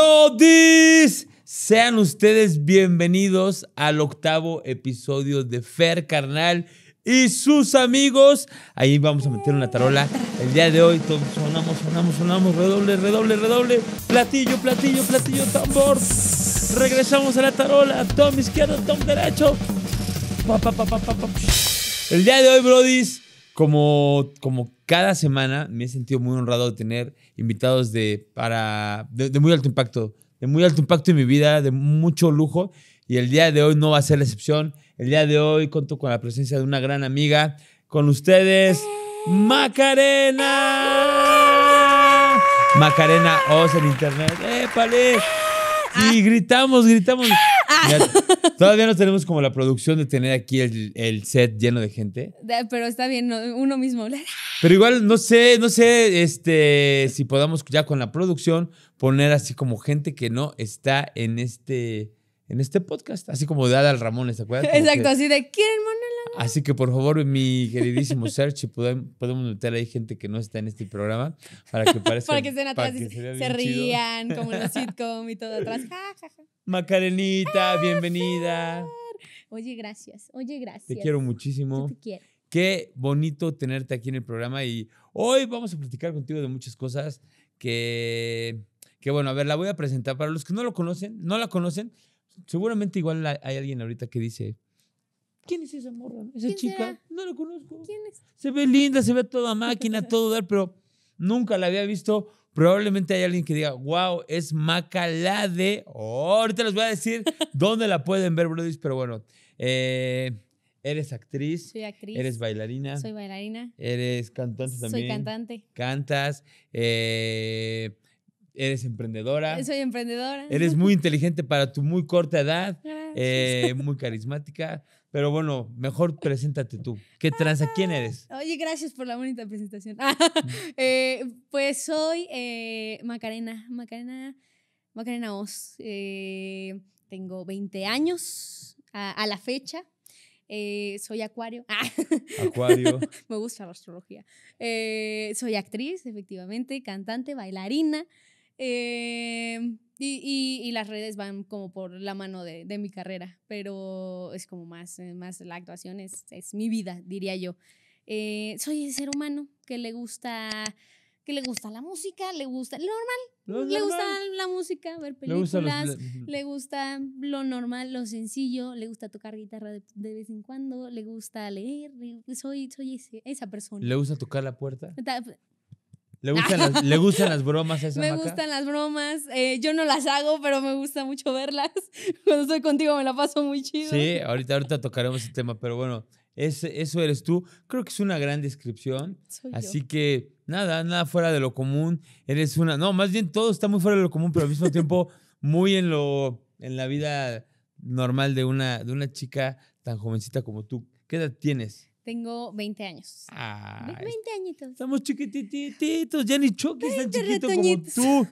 Brodis. Sean ustedes bienvenidos al octavo episodio de Fer Carnal y sus amigos. Ahí vamos a meter una tarola. El día de hoy sonamos, sonamos, sonamos, redoble, redoble, redoble. Platillo, platillo, platillo, tambor. Regresamos a la tarola. Tom izquierdo, tom derecho. El día de hoy, Brodis, como, como cada semana me he sentido muy honrado de tener invitados de, para, de, muy alto impacto, de muy alto impacto en mi vida, de mucho lujo. Y el día de hoy no va a ser la excepción. El día de hoy conto con la presencia de una gran amiga. Con ustedes, Macarena. Macarena Oz en internet. ¡Épale! Y ah. gritamos, gritamos. Ah, ah. todavía no tenemos como la producción de tener aquí el, set lleno de gente. Pero está bien, uno mismo. Pero igual, no sé, no sé este, si podamos ya con la producción poner así como gente que no está en este en este podcast. Así como de Adal Ramones, ¿te acuerdas? acuerdan? Exacto, así de ¿quieren monólogo? Así que por favor, mi queridísimo Serge, podemos, podemos meter ahí gente que no está en este programa para que parezca. para que estén atrás y se rían, como en los sitcom y todo atrás. Macarenita, ah, bienvenida. Oye, gracias. Oye, gracias. Te quiero muchísimo. te quiero. Qué bonito tenerte aquí en el programa y hoy vamos a platicar contigo de muchas cosas que, que bueno, a ver, la voy a presentar para los que no lo conocen, no la conocen, Seguramente igual hay alguien ahorita que dice, ¿quién es esa morra? ¿Esa chica? No la conozco. ¿Quién es? Se ve linda, se ve toda máquina, todo dar, pero nunca la había visto. Probablemente hay alguien que diga, wow, es Macalade. ahorita les voy a decir dónde la pueden ver, Brody, pero bueno. Eh, eres actriz. Soy actriz. Eres bailarina. Soy bailarina. Eres cantante también. Soy cantante. Cantas. Eh, eres emprendedora. Soy emprendedora. Eres muy inteligente para tu muy corta edad, eh, muy carismática. Pero bueno, mejor preséntate tú. ¿Qué transa? ¿Quién eres? Ah, oye, gracias por la bonita presentación. Mm. Eh, pues soy eh, Macarena, Macarena, Macarena Oz. tengo 20 años a, la fecha. soy acuario. Ah. Acuario. Me gusta la astrología. soy actriz, efectivamente, cantante, bailarina. Em, y, y, las redes van como por la mano de, de, mi carrera, pero es como más, eh, más la actuación es, es mi vida, diría yo. Eh, soy el ser humano que le gusta que le gusta la música, le gusta lo normal, le gusta la música, ver películas, le gusta, lo normal, lo sencillo, le gusta tocar guitarra de, vez en cuando, le gusta leer, soy, soy esa persona. ¿Le gusta tocar la puerta? ¿Le gustan, las, ¿le gustan las bromas a esa Me gustan las bromas. Eh, yo no las hago, pero me gusta mucho verlas. Cuando estoy contigo me la paso muy chido. Sí, ahorita, ahorita tocaremos el tema, pero bueno, es, eso eres tú. Creo que es una gran descripción. así que nada, nada fuera de lo común. Eres una. No, más bien todo está muy fuera de lo común, pero al mismo tiempo muy en lo. en la vida normal de una, de una chica tan jovencita como tú. ¿Qué edad tienes? Tengo 20 años. Ah, 20 añitos. Estamos chiquitititos. Ya ni Chucky es tan chiquito como tú.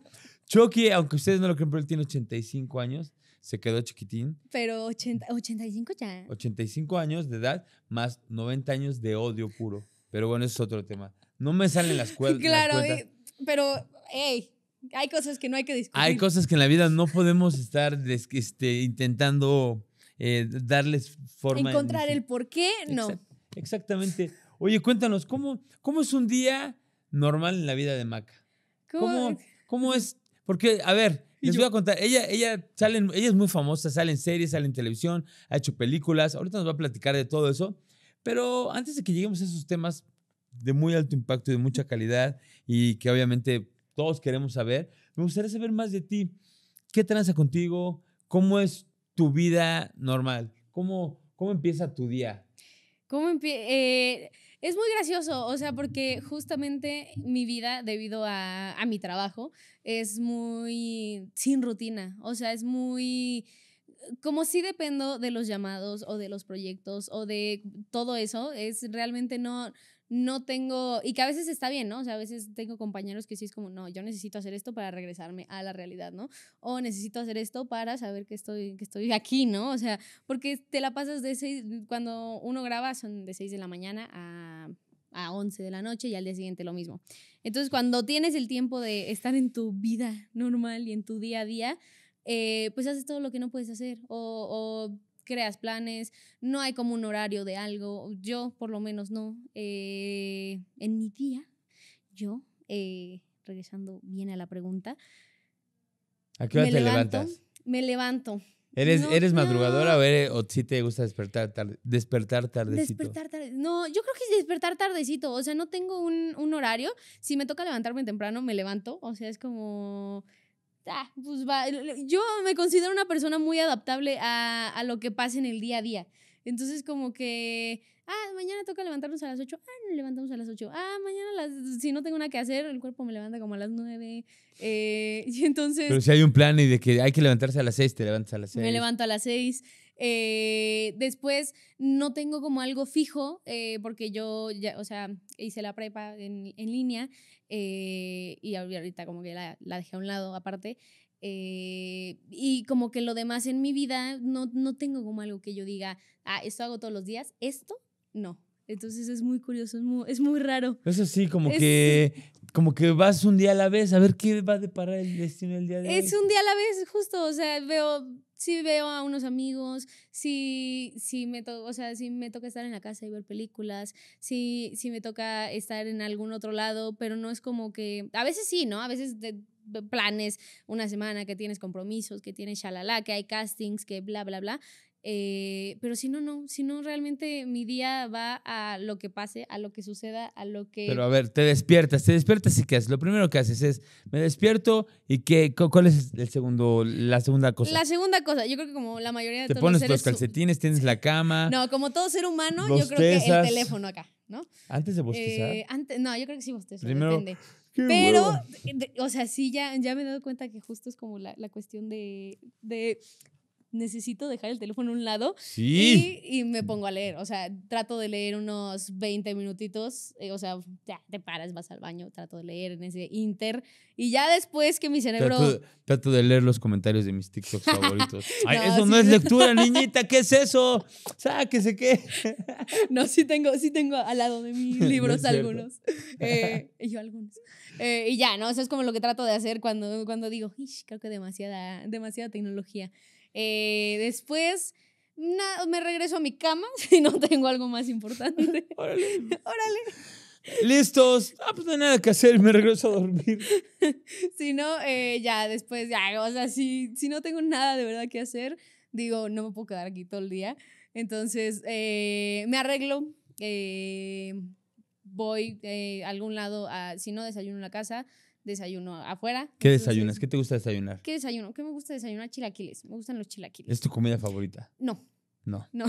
Chucky, aunque ustedes no lo crean, pero él tiene 85 años. Se quedó chiquitín. Pero 80, 85 ya. 85 años de edad más 90 años de odio puro. Pero bueno, eso es otro tema. No me salen las, cuerdas. Claro, eh, pero, hey, hay cosas que no hay que discutir. Hay cosas que en la vida no podemos estar este, intentando eh, darles forma. Encontrar el por qué, no. Exactamente. Oye, cuéntanos, ¿cómo, cómo es un día normal en la vida de Maca? ¿Cómo, es? Porque, a ver, les voy a contar, ella, ella, ella es muy famosa, sale en series, sale en televisión, ha hecho películas, ahorita nos va a platicar de todo eso, pero antes de que lleguemos a esos temas de muy alto impacto y de mucha calidad y que obviamente todos queremos saber, me gustaría saber más de ti. ¿Qué tranza contigo? ¿Cómo es tu vida normal? ¿Cómo, cómo empieza tu día? ¿Cómo eh, es muy gracioso, o sea, porque justamente mi vida, debido a, a, mi trabajo, es muy sin rutina, o sea, es muy... Como si dependo de los llamados o de los proyectos o de todo eso, es realmente no, no tengo, y que a veces está bien, ¿no? O sea, a veces tengo compañeros que sí es como, no, yo necesito hacer esto para regresarme a la realidad, ¿no? O necesito hacer esto para saber que estoy, que estoy aquí, ¿no? O sea, porque te la pasas de seis, mm, cuando uno graba son de 6 de la mañana a, a 11 de la noche y al día siguiente lo mismo. Entonces, cuando tienes el tiempo de estar en tu vida normal y en tu día a día, eh, pues haces todo lo que no puedes hacer o creas planes, no hay como un horario de algo, yo por lo menos no. Eh, en mi día, yo, eh, regresando bien a la pregunta. ¿A qué hora te levantas? Me levanto. ¿Eres, eres madrugadora o, si te gusta despertar tarde, despertar tardecito? Despertar tarde. No, yo creo que es despertar tardecito. O sea, no tengo un horario. Si me toca levantarme temprano, me levanto. O sea, es como Ah, pues yo me considero una persona muy adaptable a, lo que pasa en el día a día. Entonces, como que, ah, mañana toca levantarnos a las 8, ah, nos levantamos a las 8, ah, mañana si no tengo nada que hacer, el cuerpo me levanta como a las 9. Eh, y entonces... Pero si hay un plan y de que hay que levantarse a las 6, te levantas a las 6. Me levanto a las 6. Eh, después no tengo como algo fijo, eh, porque yo ya, o sea, hice la prepa en, línea eh, y ahorita como que la, dejé a un lado aparte. y como que lo demás en mi vida no, no tengo como algo que yo diga, ah, esto hago todos los días, esto no. Entonces es muy curioso, es muy, raro. Eso sí, como que como que vas un día a la vez a ver qué va a deparar el destino el día de hoy. Es un día a la vez, justo, o sea, veo si veo a unos amigos, si, si, me, o sea, si me toca estar en la casa y ver películas, si, si me toca estar en algún otro lado, pero no es como que, a veces sí, ¿no? A veces planes una semana que tienes compromisos, que tienes shalala, que hay castings, que bla, bla, bla, eh, pero si no, no, si no, realmente mi día va a lo que pase, a lo que suceda, a lo que... Pero a ver, te despiertas, te despiertas y ¿qué haces? Lo primero que haces es, me despierto y ¿qué, ¿cuál es el segundo, la segunda cosa? La segunda cosa, yo creo que como la mayoría de... Te pones los, calcetines, tienes la cama. No, como todo ser humano, yo creo que el teléfono acá, ¿no? Antes de bostezar. Eh, no, yo creo que sí bostezo, depende. Pero, o sea, sí, ya, me he dado cuenta que justo es como la, cuestión de necesito dejar el teléfono a un lado y, me pongo a leer. O sea, trato de leer unos 20 minutitos, eh, o sea, ya te paras, vas al baño, trato de leer en ese inter y ya después que mi cerebro... Trato, de leer los comentarios de mis TikToks favoritos. eso no es lectura, niñita, ¿qué es eso? Sáquese qué. no, sí tengo, sí tengo al lado de mis libros algunos. Eh, yo algunos. Eh, y ya, ¿no? Eso es como lo que trato de hacer cuando, cuando digo, creo que demasiada, demasiada tecnología. Eh, después me regreso a mi cama si no tengo algo más importante. Órale. Órale. Listos. Ah, pues no hay nada que hacer, me regreso a dormir. si no, eh, ya después, ya, o sea, si, no tengo nada de verdad que hacer, digo, no me puedo quedar aquí todo el día. Entonces, eh, me arreglo, voy a algún lado, a, si no desayuno en la casa, desayuno afuera. ¿Qué desayunas? ¿Qué te gusta desayunar? ¿Qué desayuno? ¿Qué me gusta desayunar? Chilaquiles. Me gustan los chilaquiles. ¿Es tu comida favorita? No. No. No.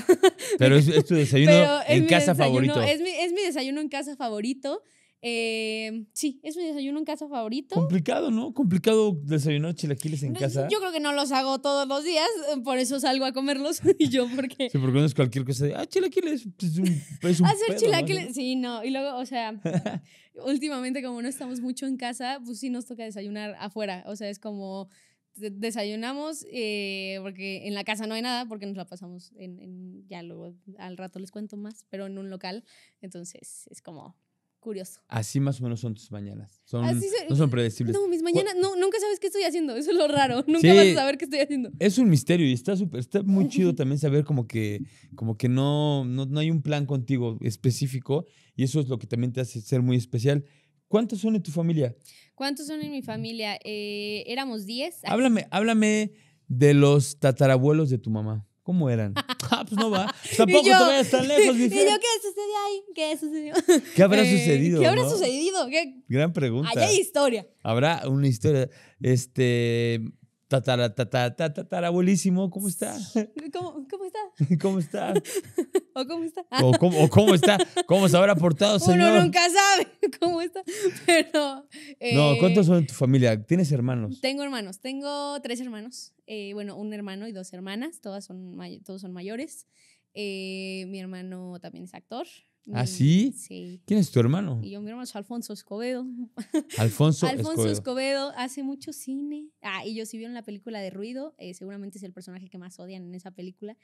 Pero es, tu desayuno en casa favorito. Es mi, es mi desayuno en casa favorito. Em, sí, es mi desayuno en casa favorito. Complicado, ¿no? Complicado desayunar chilaquiles en casa. Yo creo que no los hago todos los días, por eso salgo a comerlos y yo porque... Sí, porque no es cualquier cosa de, ah, chilaquiles, es pues, pues, un, Hacer chilaquiles, sí, no. Y luego, o sea, últimamente como no estamos mucho en casa, pues sí nos toca desayunar afuera. O sea, es como desayunamos eh, porque en la casa no hay nada porque nos la pasamos en, ya luego al rato les cuento más pero en un local entonces es como curioso. Así más o menos son tus mañanas. Son, no son predecibles. No, mis mañanas, no, nunca sabes qué estoy haciendo. Eso es lo raro. Nunca vas a saber qué estoy haciendo. Es un misterio y está súper, está muy chido también saber como que, como que no, no, hay un plan contigo específico y eso es lo que también te hace ser muy especial. ¿Cuántos son en tu familia? ¿Cuántos son en mi familia? Eh, éramos 10. Háblame, háblame de los tatarabuelos de tu mamá. ¿Cómo eran? ah, pues no va. Pues tampoco yo, te vayas tan lejos. ¿Y yo qué sucedió ahí? ¿Qué sucedió? ¿Qué habrá eh, sucedido? ¿Qué habrá sucedido? Gran pregunta. Allá hay historia. Habrá una historia. Este, Tatara, tatara, tatara, abuelísimo, ¿cómo está? ¿Cómo, cómo está? ¿Cómo está? ¿O cómo está? ¿O cómo, o cómo está? ¿Cómo se habrá portado, señor? Uno nunca sabe cómo está, pero... Eh, no, ¿cuántos son en tu familia? ¿Tienes hermanos? Tengo hermanos, tengo tres hermanos. Eh, bueno, un hermano y dos hermanas, todas son, todos son mayores. Eh, mi hermano también es actor, ¿Ah, mm, sí? sí? ¿Quién es tu hermano? Y yo, mi hermano es Alfonso Escobedo. Alfonso, Alfonso Escobedo. hace mucho cine. Ah, y yo si vieron la película de Ruido, eh, seguramente es el personaje que más odian en esa película.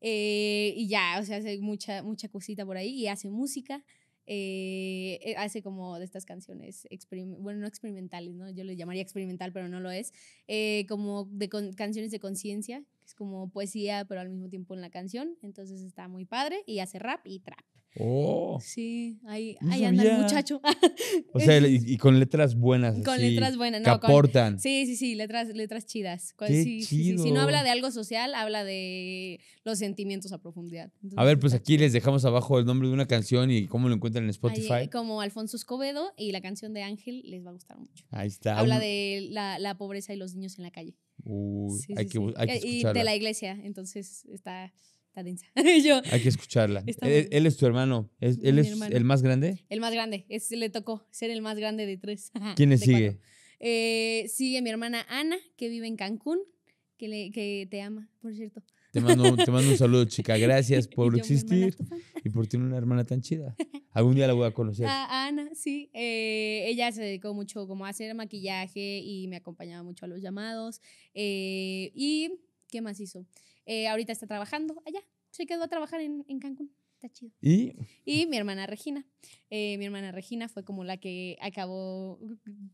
Eh, y ya, o sea, hace mucha, mucha cosita por ahí y hace música. Eh, hace como de estas canciones, bueno, no experimentales, ¿no? Yo le llamaría experimental, pero no lo es, como de canciones de conciencia, que es como poesía, pero al mismo tiempo en la canción, entonces está muy padre, y hace rap y trap. Oh. Sí, ahí, ahí anda el muchacho. o sea, y, con letras buenas. Con letras buenas, no. Que aportan. sí, sí, sí, letras, letras chidas. si no habla de algo social, habla de los sentimientos a profundidad. a ver, pues aquí les dejamos abajo el nombre de una canción y cómo lo encuentran en Spotify. como Alfonso Escobedo y la canción de Ángel les va a gustar mucho. Ahí está. Habla de la, pobreza y los niños en la calle. hay, que, hay eh, que Y de la iglesia, entonces está Hay que escucharla. Él, es tu hermano. ¿Él es el más grande? El más grande. le tocó ser el más grande de tres. ¿Quién sigue? Eh, sigue mi hermana Ana, que vive en Cancún, que, le, te ama, por cierto. Te mando, un saludo, chica. Gracias por existir y por tener una hermana tan chida. Algún día la voy a conocer. Ah, Ana, sí. Eh, ella se dedicó mucho como a hacer maquillaje y me acompañaba mucho a los llamados. Eh, ¿Y qué más hizo? Eh, ahorita está trabajando allá. Se quedó a trabajar en, Cancún. Está chido. ¿Y? mi hermana Regina. Eh, mi hermana Regina fue como la que acabó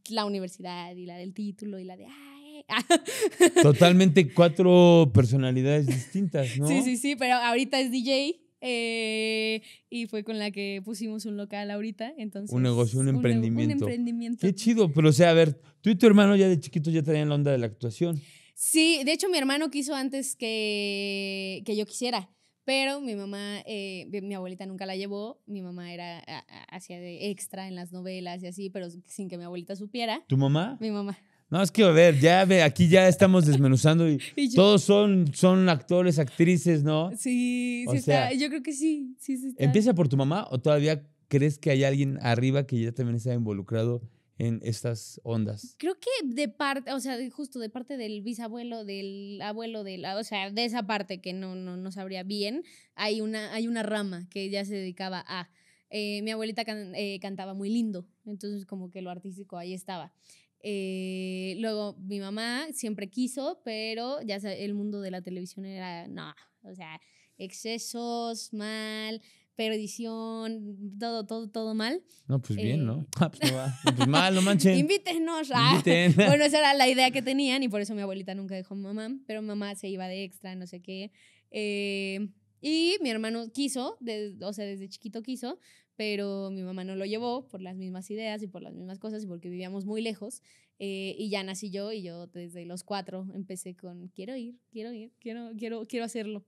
la universidad y la del título y la de, Totalmente cuatro personalidades distintas, ¿no? Sí, sí, sí, pero ahorita es DJ eh, y fue con la que pusimos un local ahorita. Entonces, un negocio, un, emprendimiento. Un emprendimiento. Qué chido, pero o sea, a ver, tú y tu hermano ya de chiquito ya traían la onda de la actuación. Sí, de hecho mi hermano quiso antes que, que yo quisiera. Pero mi mamá, eh, mi abuelita nunca la llevó, mi mamá era hacía de extra en las novelas y así, pero sin que mi abuelita supiera. ¿Tu mamá? Mi mamá. No, es que a ver, ya aquí ya estamos desmenuzando y, todos son, son actores, actrices, ¿no? Sí, sí está, yo creo que sí, sí, ¿Empieza por tu mamá o todavía crees que hay alguien arriba que ya también está involucrado en estas ondas? Creo que de parte, o sea, justo de parte del bisabuelo, del abuelo, la o sea, de esa parte que no, no, sabría bien, hay una, hay una rama que ya se dedicaba a... Eh, mi abuelita eh, cantaba muy lindo, entonces como que lo artístico ahí estaba. Eh, luego mi mamá siempre quiso, pero ya el mundo de la televisión era, no, o sea, excesos, mal, perdición, todo, todo, todo mal. No, pues bien, ¿no? Eh, ah, pues, pues mal, no manches. Invítenos. Ah. bueno, esa era la idea que tenían y por eso mi abuelita nunca dejó a mamá, pero mamá se iba de extra, no sé qué. Eh, y mi hermano quiso, o sea, desde chiquito quiso, pero mi mamá no lo llevó por las mismas ideas y por las mismas cosas y porque vivíamos muy lejos. Eh, y ya nací yo y yo desde los cuatro empecé con quiero ir, quiero ir, quiero, quiero, quiero hacerlo.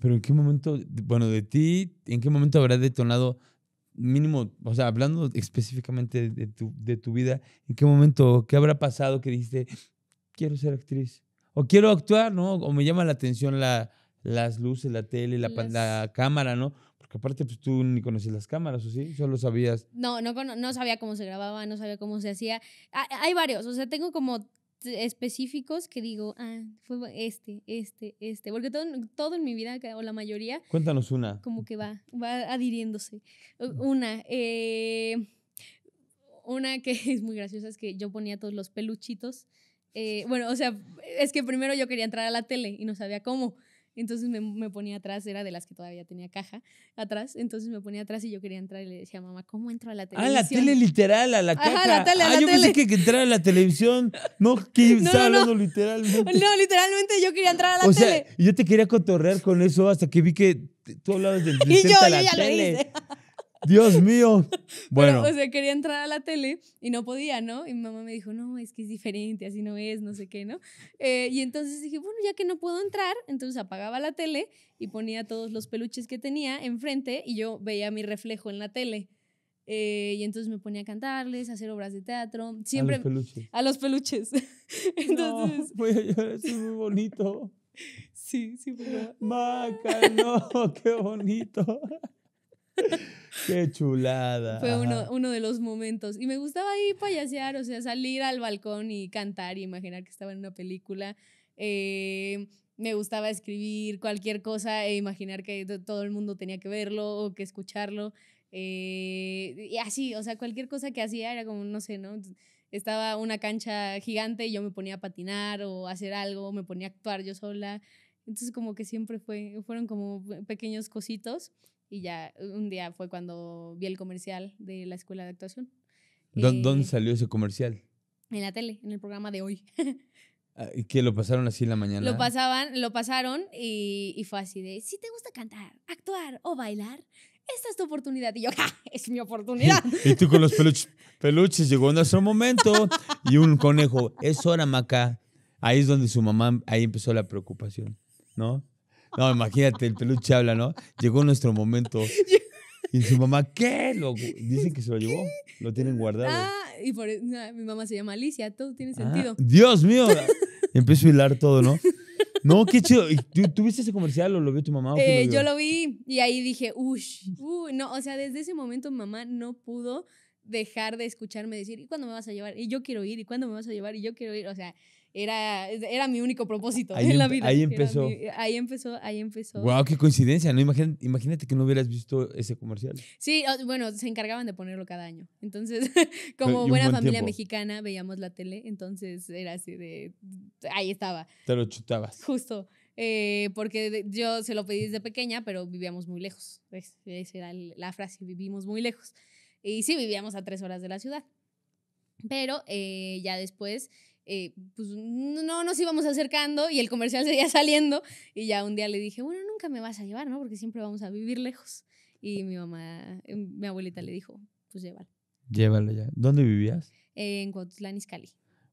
Pero en qué momento, bueno, de ti, ¿en qué momento habrá detonado mínimo, o sea, hablando específicamente de tu, de tu vida, ¿en qué momento, qué habrá pasado que dijiste, quiero ser actriz? O quiero actuar, ¿no? O me llama la atención la, las luces, la tele, la, la cámara, ¿no? Porque aparte, pues tú ni conocías las cámaras, ¿o sí? Solo sabías. No, no, no sabía cómo se grababa, no sabía cómo se hacía. Hay varios, o sea, tengo como específicos que digo, ah, fue este, este, este, porque todo, todo en mi vida, o la mayoría... Cuéntanos una. Como que va, va adhiriéndose. Una, eh, una que es muy graciosa es que yo ponía todos los peluchitos. Eh, bueno, o sea, es que primero yo quería entrar a la tele y no sabía cómo. Entonces me, me, ponía atrás, era de las que todavía tenía caja atrás, entonces me ponía atrás y yo quería entrar y le decía, mamá, ¿cómo entro a la televisión? Ah, la tele literal, a la caja. Ajá, la tele, ah, yo tele. pensé que, que entrar a la televisión, no, que estaba hablando literalmente. No, literalmente yo quería entrar a la tele. O sea, yo te quería cotorrear con eso hasta que vi que tú hablabas del de, de y yo, la yo ya tele. Lo Dios mío. Bueno. o sea, quería entrar a la tele y no podía, ¿no? Y mi mamá me dijo, no, es que es diferente, así no es, no sé qué, ¿no? Eh, y entonces dije, bueno, ya que no puedo entrar, entonces apagaba la tele y ponía todos los peluches que tenía enfrente y yo veía mi reflejo en la tele. Eh, y entonces me ponía a cantarles, a hacer obras de teatro. Siempre, a los peluches. A los peluches. entonces, no, voy a llorar, es muy bonito. sí, sí, pero... Maca, no, qué bonito. Qué chulada. Fue uno, de los momentos. Y me gustaba ir payasear, o sea, salir al balcón y cantar y imaginar que estaba en una película. Eh, me gustaba escribir cualquier cosa e imaginar que todo el mundo tenía que verlo o que escucharlo. Eh, y así, o sea, cualquier cosa que hacía era como, no sé, ¿no? Estaba una cancha gigante y yo me ponía a patinar o hacer algo, me ponía a actuar yo sola. Entonces como que siempre fue, fueron como eh, pequeños cositos y ya un día fue cuando vi el comercial de la escuela de actuación. ¿Dónde, eh, salió ese comercial? En la tele, en el programa de hoy. Ah, ¿Y que lo pasaron así en la mañana? Lo pasaban, lo pasaron y, y fue así de, si te gusta cantar, actuar o bailar, esta es tu oportunidad. Y yo, ¡Ja! es mi oportunidad. y tú con los peluches, peluches, llegó nuestro momento. Y un conejo, es hora, Maca. Ahí es donde su mamá, ahí empezó la preocupación, ¿no? No, imagínate, el peluche habla, ¿no? Llegó nuestro momento. Y su mamá, ¿qué? dicen que se lo llevó. Lo tienen guardado. Ah, y por e, mi mamá se llama Alicia, todo tiene ah, sentido. Dios mío. Empiezo a hilar todo, ¿no? No, qué chido. ¿Tú, ese comercial o lo vio tu mamá? O eh, Yo lo vi y ahí dije, uy, uy, no, o sea, desde ese momento mamá no pudo dejar de escucharme decir, ¿y cuándo me vas a llevar? Y yo quiero ir, ¿y cuándo me vas a llevar? Y yo quiero ir, o sea, era, era mi único propósito en la vida. Ahí empezó. ahí empezó, ahí empezó. Wow, qué coincidencia, ¿no? Imagínate, imagínate que no hubieras visto ese comercial. Sí, bueno, se encargaban de ponerlo cada año. Entonces, como buena familia mexicana, veíamos la tele, entonces era así de, ahí estaba. Te lo chutabas. Justo. Eh, porque yo se lo pedí desde pequeña, pero vivíamos muy lejos. Esa era la frase, vivimos muy lejos. Y sí, vivíamos a tres horas de la ciudad. Pero eh, ya después eh, pues no nos íbamos acercando y el comercial seguía saliendo y ya un día le dije, bueno, nunca me vas a llevar, ¿no? Porque siempre vamos a vivir lejos. Y mi mamá, eh, mi abuelita le dijo, pues llévalo. Llévalo ya. ¿Dónde vivías? Eh, en Cuautitlán,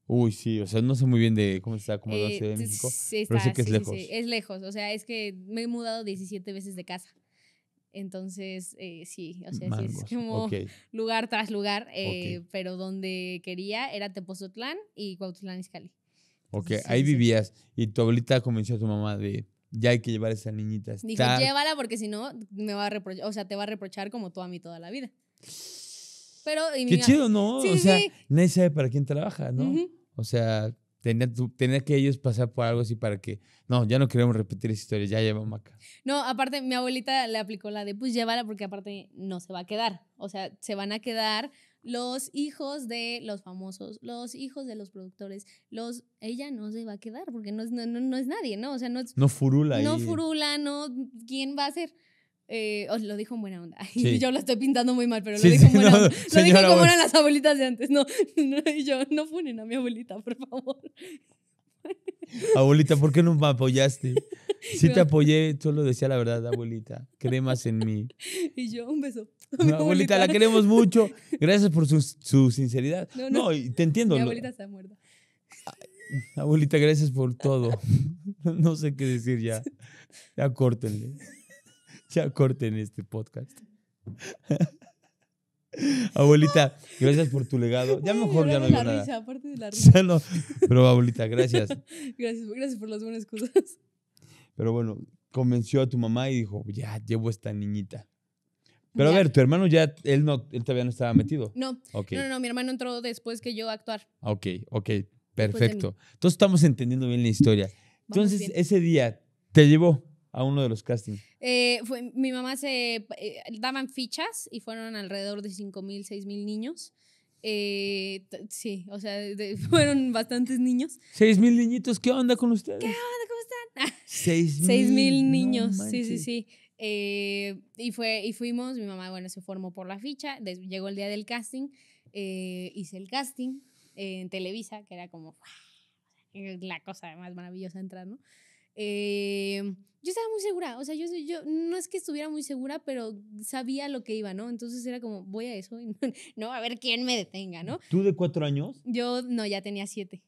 Uy, sí, o sea, no sé muy bien de cómo está, cómo en México, pero sé que es lejos. Sí, es lejos, o sea, es que me he mudado 17 veces de casa. Entonces, eh, sí, o sea, es como lugar tras lugar, eh, pero donde quería era Tepozotlán y Cuautitlán Izcalli. Ok, ahí vivías y tu abuelita convenció a tu mamá de ya hay que llevar a esa niñita. Dijo, llévala porque si no me va a reprochar, o sea, te va a reprochar como tú a mí toda la vida. Pero y Qué chido, ¿no? o sea, nadie sabe para quién trabaja, ¿no? O sea, tener que ellos pasar por algo así para que, no, ya no queremos repetir esa historia, ya llevamos acá. No, aparte, mi abuelita le aplicó la de, pues llévala porque aparte no se va a quedar. O sea, se van a quedar los hijos de los famosos, los hijos de los productores, los ella no se va a quedar porque no es, no, es nadie, ¿no? O sea, no No furula. No furula, no, ¿quién va a ser? Eh, os oh, lo dijo en buena onda. Yo lo estoy pintando muy mal, pero lo dijo en buena onda. Lo dijo como eran las abuelitas de antes. No, no, y yo, no funen a mi abuelita, por favor. Abuelita, ¿por qué no me apoyaste? Si te apoyé, solo decía la verdad, abuelita. Cremas en mí. Y yo, un beso. abuelita, la queremos mucho. Gracias por su, su sinceridad. No, no, te entiendo. Mi abuelita está muerta. Abuelita, gracias por todo. No sé qué decir ya. Ya córtenle ya corten este podcast. Abuelita, gracias por tu legado. Ya mejor ya no hay nada. pero abuelita, gracias. gracias. Gracias por las buenas cosas. Pero bueno, convenció a tu mamá y dijo, ya llevo esta niñita. Pero a ver, tu hermano ya, él no, todavía no estaba metido. No, no, no, mi hermano entró después que yo a actuar. Ok, ok, perfecto. Entonces estamos entendiendo bien la historia. Entonces ese día te llevó a uno de los castings? Eh, fue, mi mamá se eh, daban fichas y fueron alrededor de 5 mil, 6 mil niños. Eh, sí, o sea, fueron bastantes niños. ¿Seis mil niñitos? ¿Qué onda con ustedes? ¿Qué onda? ¿Cómo están? Seis mil. mil niños, sí, sí, sí. y, fue, y fuimos, mi mamá, bueno, se formó por la ficha, llegó el día del casting, hice el casting en Televisa, que era como la cosa más maravillosa entrar, ¿no? Eh, yo estaba muy segura, o sea, yo, yo no es que estuviera muy segura, pero sabía lo que iba, ¿no? Entonces era como, voy a eso, no, a ver quién me detenga, ¿no? ¿Tú de cuatro años? Yo no, ya tenía siete.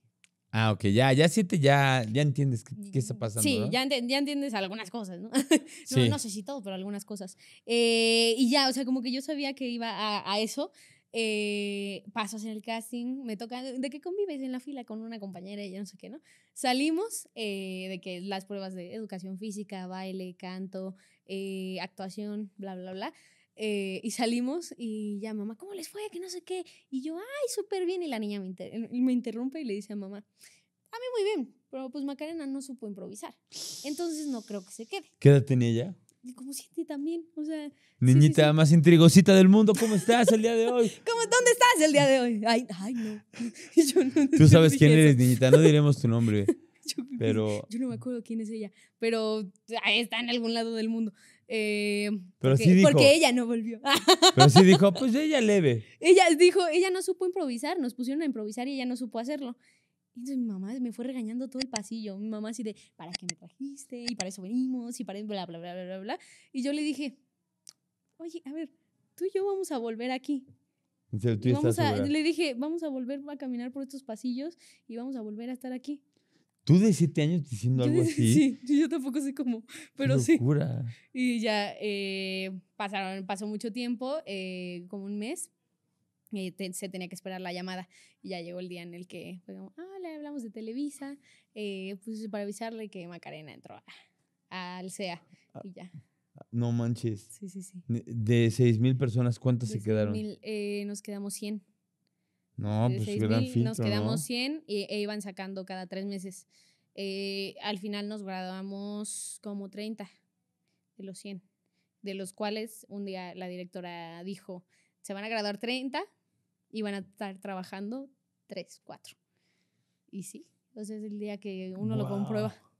Ah, ok, ya, ya siete, ya, ya entiendes qué, está pasando. Sí, ya, entiendes algunas cosas, ¿no? no, no sé si todo, pero algunas cosas. Eh, y ya, o sea, como que yo sabía que iba a, a eso eh, paso a el casting, me toca, de que convives en la fila con una compañera y yo no sé qué, ¿no? Salimos eh, de que las pruebas de educación física, baile, canto, eh, actuación, bla, bla, bla. Eh, y salimos y ya, mamá, ¿cómo les fue? Que no sé qué. Y yo, ay, súper bien. Y la niña me, interrumpe y le dice a mamá, a mí muy bien, pero pues Macarena no supo improvisar. Entonces no creo que se quede. ¿Qué edad tenía ella? Y como siente también, o sea... Niñita más intrigosita del mundo, ¿cómo estás el día de hoy? ¿Cómo, ¿Dónde estás el día de hoy? Ay, ay no. Tú sabes quién eres, niñita, no diremos tu nombre. yo, pero... yo no me acuerdo quién es ella, pero está en algún lado del mundo. Eh, pero porque, porque ella no volvió. pero sí dijo, pues ella leve. Ella dijo, ella no supo improvisar, nos pusieron a improvisar y ella no supo hacerlo. Entonces mi mamá me fue regañando todo el pasillo. Mi mamá así de, ¿para qué me trajiste? Y para eso venimos, y para bla, bla, bla, bla, bla, bla. Y yo le dije, oye, a ver, tú y yo vamos a volver aquí. le dije, vamos a volver a caminar por estos pasillos y vamos a volver a estar aquí. Tú de siete años diciendo algo así. Sí, yo tampoco sé cómo, pero locura. sí. Y ya eh, pasaron, pasó mucho tiempo, eh, como un mes, y se tenía que esperar la llamada. Y ya llegó el día en el que, ah, de Televisa, eh, para pues, avisarle que Macarena entró al CEA ah. ya. No manches. De 6 mil personas, ¿cuántas se quedaron? Eh, nos quedamos 100. No, pues Nos quedamos 100 e, iban sacando cada tres meses. Eh, al final nos graduamos como 30 de los 100, de los cuales un día la directora dijo, se van a graduar 30 y van a estar trabajando 3, 4. Y sí, entonces es el día que uno lo comprueba.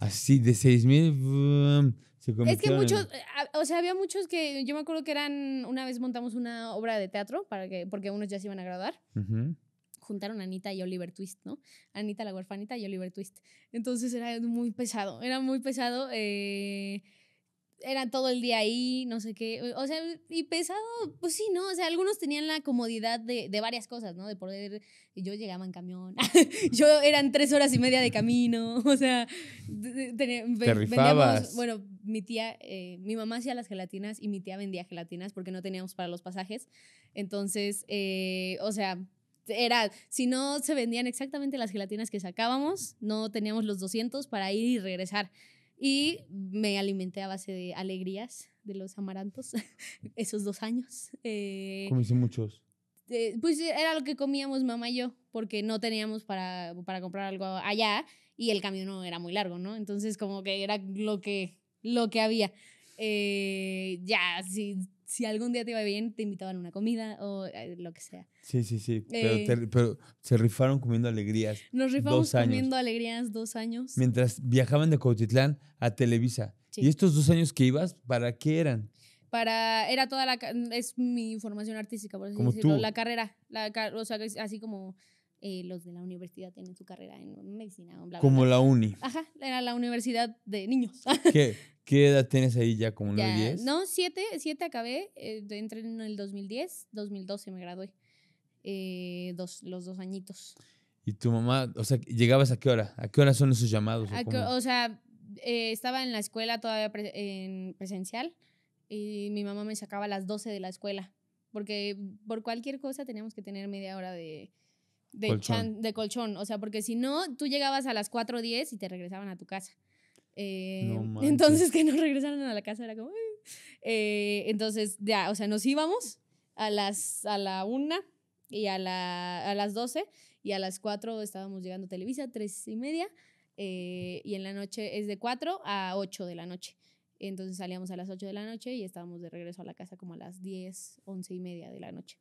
Así de 6.000, se Es que muchos, o sea, había muchos que yo me acuerdo que eran, una vez montamos una obra de teatro para que, porque unos ya se iban a graduar. Juntaron a Anita y Oliver Twist, ¿no? Anita la huerfanita y Oliver Twist. Entonces era muy pesado, era muy pesado. Eh, eran todo el día ahí, no sé qué. O sea, y pesado, pues sí, ¿no? O sea, algunos tenían la comodidad de, varias cosas, ¿no? De poder. Yo llegaba en camión. yo eran tres horas y media de camino. O sea, Te rifabas? Bueno, mi tía, eh, mi mamá hacía las gelatinas y mi tía vendía gelatinas porque no teníamos para los pasajes. Entonces, eh, o sea, era, si no se vendían exactamente las gelatinas que sacábamos, no teníamos los 200 para ir y regresar. Y me alimenté a base de alegrías de los amarantos esos dos años. Eh, Comiste muchos. Eh, pues era lo que comíamos mamá y yo, porque no teníamos para, para comprar algo allá y el camino era muy largo, ¿no? Entonces como que era lo que, lo que había. Eh, ya, sí, si algún día te iba bien, te invitaban a una comida o eh, lo que sea. Sí, sí, sí. pero, eh, se rifaron comiendo alegrías. Nos rifamos comiendo alegrías dos años. Mientras viajaban de Cotitlán a Televisa. ¿Y estos dos años que ibas, para qué eran? Para, era toda la, es mi formación artística, por así decirlo, la carrera, la, o sea, así como eh, los de la universidad tienen su carrera en medicina. Bla, bla, como la uni. Ajá, era la universidad de niños. ¿Qué, qué edad tienes ahí ya? ¿Como los 10? No, siete. 7 acabé, eh, entré en el 2010, 2012 me gradué, eh, dos, los dos añitos. ¿Y tu mamá, o sea, llegabas a qué hora? ¿A qué hora son esos llamados? O, sea, estaba en la escuela todavía en presencial y mi mamá me sacaba a las 12 de la escuela, porque por cualquier cosa teníamos que tener media hora de de colchón. O sea, porque si no, tú llegabas a las 4.10 y te regresaban a tu casa. Eh, entonces, que no regresaron a la casa era como... Eh, entonces, ya, o sea, nos íbamos a las a la 1 y a, la, a las 12 y a las 4 estábamos llegando Televisa, 3 y media, eh, y en la noche es de 4 a 8 de la noche. Entonces salíamos a las 8 de la noche y estábamos de regreso a la casa como a las 10, 11 y media de la noche.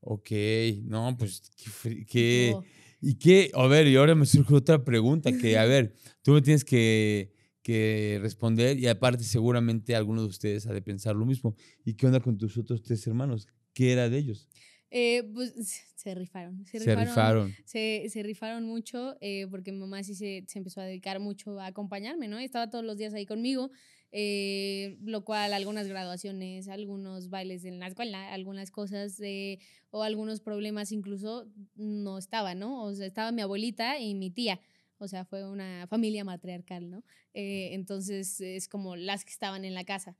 Ok, no, pues qué... ¿Y qué? A ver, y ahora me surge otra pregunta que, a ver, tú me tienes que, responder y aparte seguramente alguno de ustedes ha de pensar lo mismo. ¿Y qué onda con tus otros tres hermanos? ¿Qué era de ellos? Eh, pues se rifaron. Se, rifaron, Se, rifaron mucho eh, porque mi mamá sí se, se, empezó a dedicar mucho a acompañarme, ¿no? Estaba todos los días ahí conmigo. Eh, lo cual algunas graduaciones, algunos bailes en la escuela, algunas cosas o algunos problemas incluso no estaba, ¿no? O sea, estaba mi abuelita y mi tía. O sea, fue una familia matriarcal, ¿no? Eh, entonces es como las que estaban en la casa.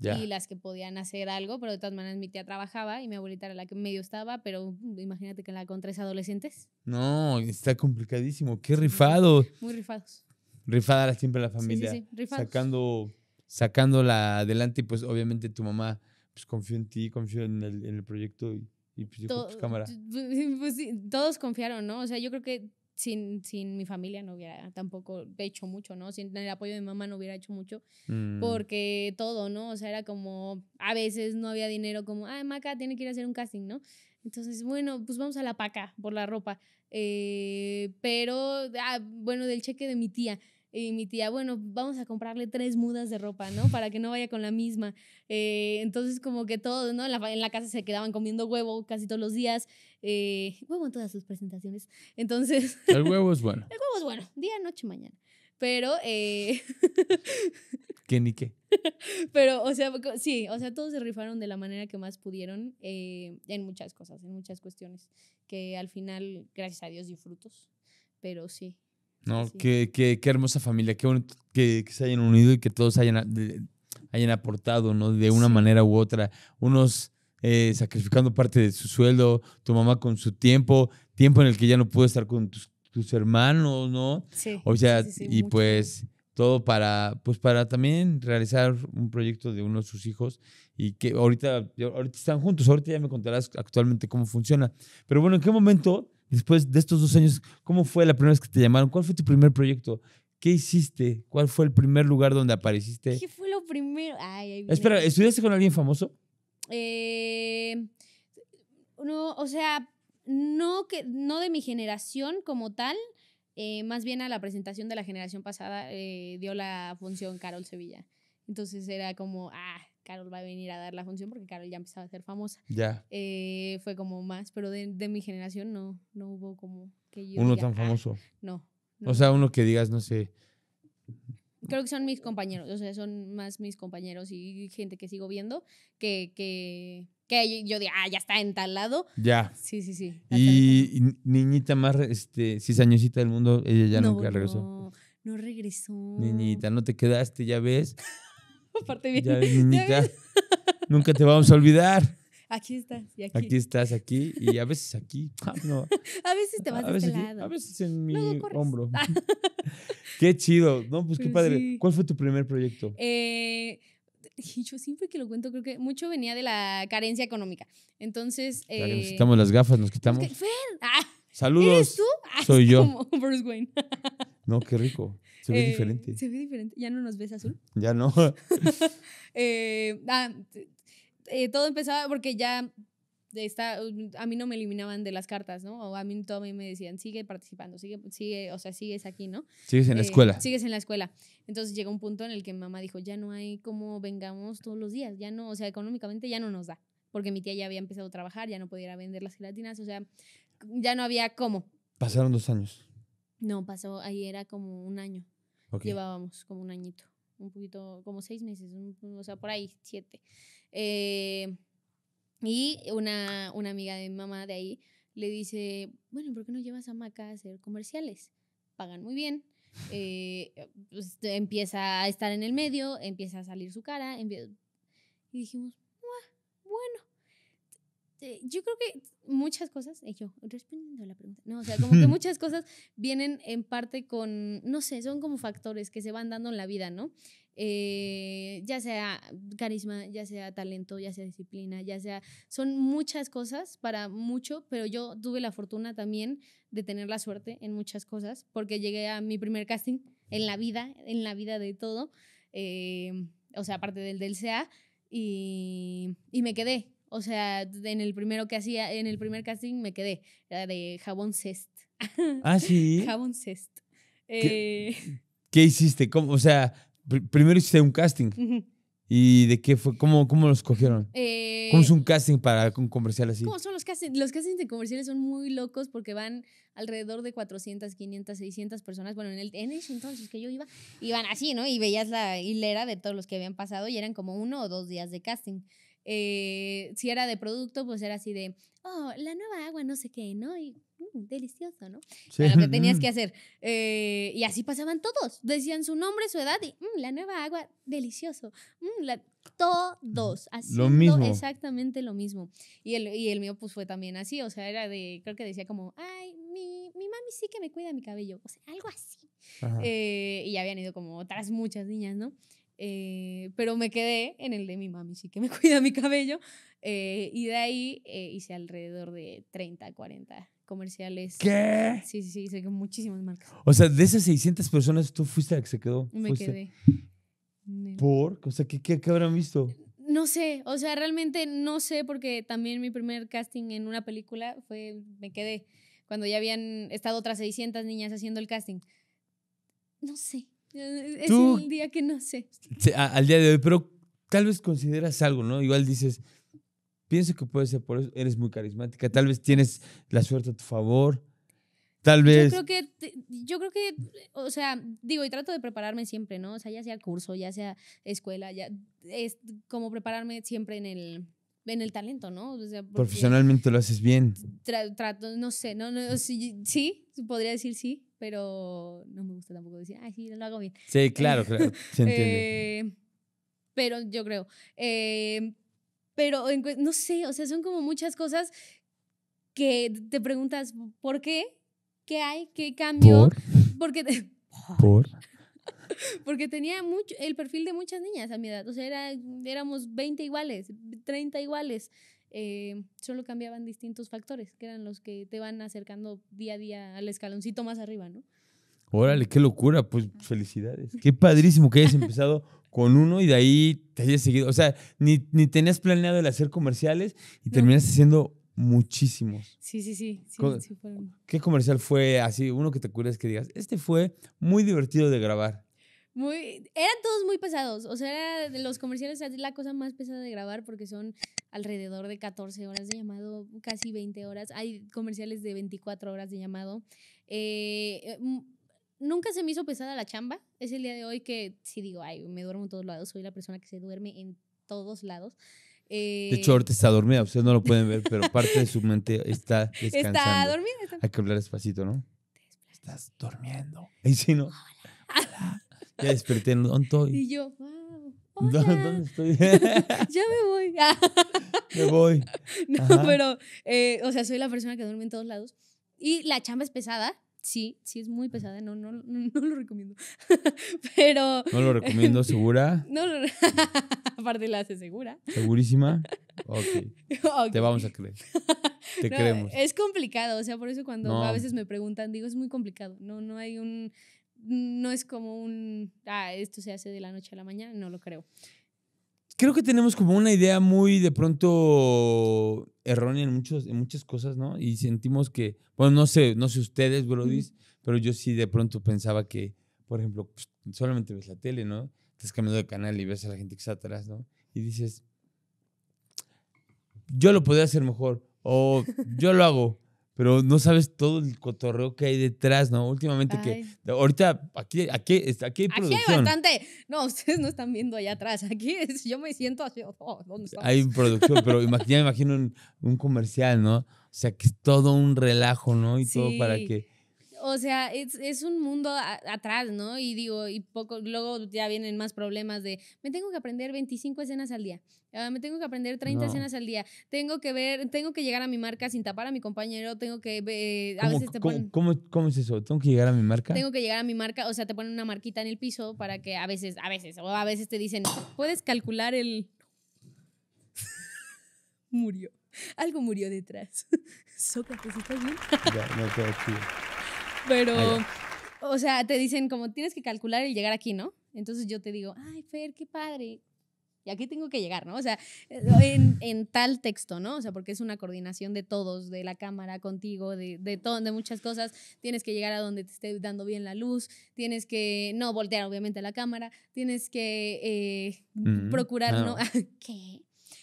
y las que podían hacer algo, pero de todas maneras mi tía trabajaba y mi abuelita era la que medio estaba, pero imagínate que la con tres adolescentes. No, está complicadísimo, qué rifado. Muy rifados. Rifada siempre la familia. sí, Sacando sacándola adelante y pues obviamente tu mamá pues confió en ti, confió en el, proyecto y, y pues, dijo, pues cámara. Pues, pues, todos confiaron, ¿no? O sea, yo creo que sin, sin mi familia no hubiera tampoco hecho mucho, ¿no? Sin el apoyo de mi mamá no hubiera hecho mucho, mm. porque todo, ¿no? O sea, era como, a veces no había dinero, como, ah, Maca tiene que ir a hacer un casting, ¿no? Entonces, bueno, pues vamos a la paca por la ropa. Eh, pero, ah, bueno, del cheque de mi tía. Y mi tía, bueno, vamos a comprarle tres mudas de ropa, ¿no? Para que no vaya con la misma. Eh, entonces, como que todos, ¿no? En la, casa se quedaban comiendo huevo casi todos los días. Eh, huevo en todas sus presentaciones. Entonces. El huevo es bueno. El huevo es bueno. Día, noche, mañana. Pero. Eh, ¿Qué ni qué? Pero, o sea, sí, o sea, todos se rifaron de la manera que más pudieron en muchas cosas, en muchas cuestiones. Que al final, gracias a Dios, dio frutos. Pero sí, no, qué, qué, hermosa familia, qué bonito que, se hayan unido y que todos hayan, hayan aportado, ¿no? De una manera u otra. Unos eh, sacrificando parte de su sueldo, tu mamá con su tiempo, tiempo en el que ya no pudo estar con tus, hermanos, ¿no? O sea, y pues todo para, pues para también realizar un proyecto de uno de sus hijos y que ahorita, ahorita están juntos, ahorita ya me contarás actualmente cómo funciona. Pero bueno, ¿en qué momento Después de estos dos años, ¿cómo fue la primera vez que te llamaron? ¿Cuál fue tu primer proyecto? ¿Qué hiciste? ¿Cuál fue el primer lugar donde apareciste? ¿Qué fue lo primero? Ay, ay, Espera, ¿estudiaste con alguien famoso? Eh, no, o sea, no, que, no de mi generación como tal, eh, más bien a la presentación de la generación pasada eh, dio la función Carol Sevilla. Entonces era como, ah, Carol va a venir a dar la función porque Carol ya empezaba a ser famosa. Ya. Eh, fue como más, pero de, mi generación no, no hubo como que yo. Uno tan ah, famoso. no, O sea, uno que digas, no sé. Creo que son mis compañeros, o sea, son más mis compañeros y gente que sigo viendo que, yo diga, ah, ya está en tal lado. Ya. Sí, sí, sí. Y, niñita más, este, cizañosita del mundo, ella ya nunca regresó. No, no regresó. Niñita, no te quedaste, ya ves. Aparte bien. nunca te vamos a olvidar. Aquí estás, aquí. aquí. estás, aquí, y a veces aquí. Ah, a veces te vas de este lado. A veces en mi hombro. qué chido, ¿no? Pues qué pues padre. ¿Cuál fue tu primer proyecto? Eh, yo siempre que lo cuento creo que mucho venía de la carencia económica. Entonces... Eh, nos quitamos las gafas, nos quitamos... ¿Qué ah, Saludos. tú? Ah, Soy yo. Como Wayne. no, qué rico. Se ve eh, diferente. Se ve diferente. Ya no nos ves azul. Ya no. Eh, ah, eh, todo empezaba porque ya está, um, a mí no me eliminaban de las cartas, ¿no? O a mí todavía me decían, sigue participando, sigue, sigue, o sea, sigues aquí, ¿no? Sigues en la escuela. Sigues en la escuela. Entonces llegó un punto en el que mamá dijo, ya no hay como vengamos todos los días, ya no, o sea, económicamente ya no nos da, porque mi tía ya había empezado a trabajar, ya no podía vender las gelatinas, o sea, ya no había cómo. Pasaron dos años. No, pasó, ahí era como un año. Llevábamos como un añito, un poquito, como seis meses, o sea, por ahí, siete. Eh, y una, amiga de mi mamá de ahí le dice, bueno, ¿por qué no llevas a Maca a hacer comerciales? Pagan muy bien, eh, pues, empieza a estar en el medio, empieza a salir su cara, y dijimos, este, yo creo que muchas cosas, eh, yo respondiendo a la pregunta, no, o sea, como que muchas cosas vienen en parte con, no sé, son como factores que se van dando en la vida, ¿no? Eh, ya sea carisma, ya sea talento, ya sea disciplina, ya sea, son muchas cosas para mucho, pero yo tuve la fortuna también de tener la suerte en muchas cosas, porque llegué a mi primer casting en la vida, en la vida de todo, eh, o sea, aparte del del CA, y, y me quedé, o sea, en el primero que hacía, en el primer casting me quedé, era de jabón cest. Ah, sí. jabón cest. ¿Qué, eh, hiciste? ¿Cómo? O sea, primero hiciste un casting. ¿Y de qué fue? ¿Cómo, cómo los cogieron? Eh, ¿Cómo es un casting para un comercial así? ¿Cómo son los castings? Los castings de comerciales son muy locos porque van alrededor de 400, 500, 600 personas. Bueno, en, el, tenis entonces que yo iba, iban así, ¿no? Y veías la hilera de todos los que habían pasado y eran como uno o dos días de casting. Eh, si era de producto, pues era así de, oh, la nueva agua, no sé qué, ¿no? Y mm, delicioso, ¿no? Sí. lo que tenías que hacer. Eh, y así pasaban todos. Decían su nombre, su edad y mm, la nueva agua, delicioso. Mm, todos. así. lo mismo. Exactamente lo mismo. Y el, y el mío, pues fue también así. O sea, era de, creo que decía como, ay, mi, mi mami sí que me cuida mi cabello. O sea, algo así. Eh, y habían ido como otras muchas niñas, ¿no? Eh, pero me quedé en el de mi mami, sí que me cuida mi cabello. Eh, y de ahí eh, hice alrededor de 30, 40 comerciales. ¿Qué? Sí, sí, sí, hice muchísimas marcas. O sea, de esas 600 personas, tú fuiste la que se quedó. Me quedé. ¿Por? O sea, ¿qué, qué, qué habrán visto? No sé, o sea, realmente no sé porque también mi primer casting en una película fue, me quedé, cuando ya habían estado otras 600 niñas haciendo el casting. No sé, es un día que no sé. Al día de hoy, pero tal vez consideras algo, ¿no? Igual dices, pienso que puede ser por eso, eres muy carismática, tal vez tienes la suerte a tu favor. Tal vez. Yo creo que, yo creo que, o sea, digo, y trato de prepararme siempre, ¿no? O sea, ya sea curso, ya sea escuela, ya es como prepararme siempre en el, en el talento, ¿no? Profesionalmente lo haces bien. trato, no sé, no, no, sí, podría decir sí, pero no me gusta tampoco decir, ay, sí, lo hago bien. Sí, claro, claro, se eh, entiende. pero yo creo. Em, pero no sé, o sea, son como muchas cosas que te preguntas, ¿por qué? ¿Qué hay? ¿Qué cambio? ¿Por? Porque... ¿Por? porque tenía mucho, el perfil de muchas niñas a mi edad. O sea, era, éramos 20 iguales, 30 iguales. Eh, solo cambiaban distintos factores, que eran los que te van acercando día a día al escaloncito más arriba, ¿no? Órale, qué locura, pues felicidades. Qué padrísimo que hayas empezado con uno y de ahí te hayas seguido. O sea, ni, tenías planeado el hacer comerciales y terminaste haciendo muchísimos. Sí, sí, sí. ¿Qué comercial fue así? Uno que te acuerdas que digas, este fue muy divertido de grabar eran todos muy pesados. O sea, de los comerciales es la cosa más pesada de grabar porque son alrededor de 14 horas de llamado, casi 20 horas. Hay comerciales de 24 horas de llamado. Eh, eh, mm, nunca se me hizo pesada la chamba. Es el día de hoy que si digo, ay, me duermo en todos lados. Soy la persona que se duerme en todos lados. Eh, de hecho, ahorita está dormida. Ustedes no lo pueden ver, pero parte de su mente está descansando. Está dormida. Hay que hablar despacito, ¿no? Estás durmiendo. Ahí sí, ¿no? Ya desperté, ¿dónde estoy? Y yo, wow. ¿Dónde estoy? ya me voy. me voy. No, pero, eh, o sea, soy la persona que duerme en todos lados. Y la chamba es pesada, sí, sí es muy pesada, no, no, no, lo recomiendo. Pero. No lo recomiendo, segura. no Aparte la hace segura. ¿Segurísima? Okay. ok. Te vamos a creer. Te creemos. Es complicado, o sea, por eso cuando a veces me preguntan, digo, es muy complicado. No, no hay un no es como un, ah, esto se hace de la noche a la mañana, no lo creo. Creo que tenemos como una idea muy de pronto errónea en, muchos, muchas cosas, ¿no? Y sentimos que, bueno, no sé, no sé ustedes, Brodis, pero yo sí de pronto pensaba que, por ejemplo, pues, solamente ves la tele, ¿no? Estás cambiando de canal y ves a la gente que está atrás, ¿no? Y dices, yo lo podría hacer mejor, o yo lo hago, pero no sabes todo el cotorreo que hay detrás, ¿no? Últimamente que ahorita aquí aquí aquí hay producción. Aquí hay bastante. No, ustedes no están viendo allá atrás. Aquí yo me siento así, oh, ¿dónde Hay producción, pero imagina imagino un, comercial, ¿no? O sea, que es todo un relajo, ¿no? Y todo para que o sea, es, un mundo atrás, ¿no? Y digo, y poco, luego ya vienen más problemas de, me tengo que aprender 25 escenas al día, ah, me tengo que aprender 30 escenas al día, tengo que ver, tengo que llegar a mi marca sin tapar a mi compañero, tengo que, a veces te cómo, es eso? ¿Tengo que llegar a mi marca? Tengo que llegar a mi marca, o sea, te ponen una marquita en el piso para que a veces, a veces, o a veces te dicen, puedes calcular el... Murió. Algo murió detrás. Sócrates, ¿estás bien? Ya, no pero, o sea, te dicen como tienes que calcular el llegar aquí, ¿no? Entonces yo te digo, ay, Fer, qué padre. Y aquí tengo que llegar, ¿no? O sea, eh, en, tal texto, ¿no? O sea, porque es una coordinación de todos, de la cámara contigo, de, de, todo, de muchas cosas. Tienes que llegar a donde te esté dando bien la luz, tienes que no voltear, obviamente, la cámara, tienes que eh, procurar, ah. ¿no? ¿Qué?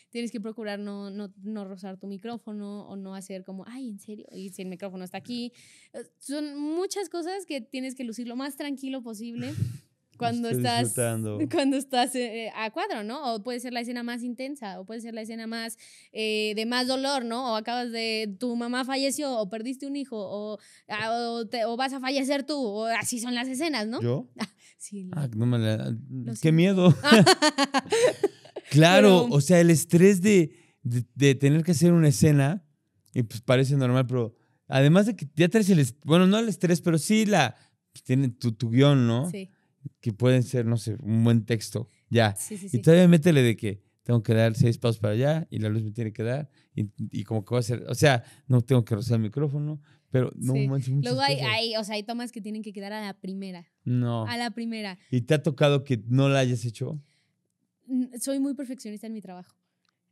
tienes que procurar no, no, no rozar tu micrófono o no hacer como, ay, en serio, y si el micrófono está aquí. Eh, son muchas cosas que tienes que lucir lo más tranquilo posible. cuando estás cuando eh, estás eh, a cuadro, ¿no? O puede ser la escena más intensa, o puede ser la escena más de más dolor, ¿no? O acabas de tu mamá falleció, o perdiste un hijo, o, ah, o, te, o vas a fallecer tú, o así son las escenas, ¿no? Yo. sí. Ah, no me qué miedo. Claro, o sea, el estrés de, tener que hacer una escena, y pues parece normal, pero además de que ya traes el estrés, bueno, no el estrés, pero sí la, pues, tiene tu, tu guión, ¿no? Sí. Que pueden ser, no sé, un buen texto, ya. Sí, sí, sí. Y todavía métele de que tengo que dar seis pasos para allá y la luz me tiene que dar y, y como que va a ser, o sea, no tengo que rozar el micrófono, pero no sí. manches, Luego hay, hay, o sea, hay tomas que tienen que quedar a la primera. No. A la primera. ¿Y te ha tocado que no la hayas hecho? soy muy perfeccionista en mi trabajo.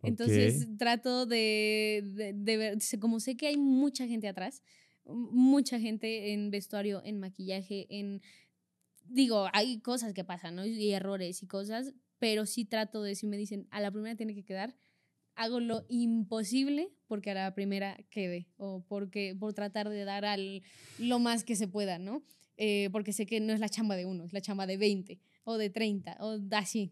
Entonces trato de, de, ver, como sé que hay mucha gente atrás, mucha gente en vestuario, en maquillaje, en... Digo, hay cosas que pasan, ¿no? Y errores y cosas, pero sí trato de, si me dicen, a la primera tiene que quedar, hago lo imposible porque a la primera quede o porque por tratar de dar al, lo más que se pueda, ¿no? Eh, porque sé que no es la chamba de uno, es la chamba de 20 o de 30 o así.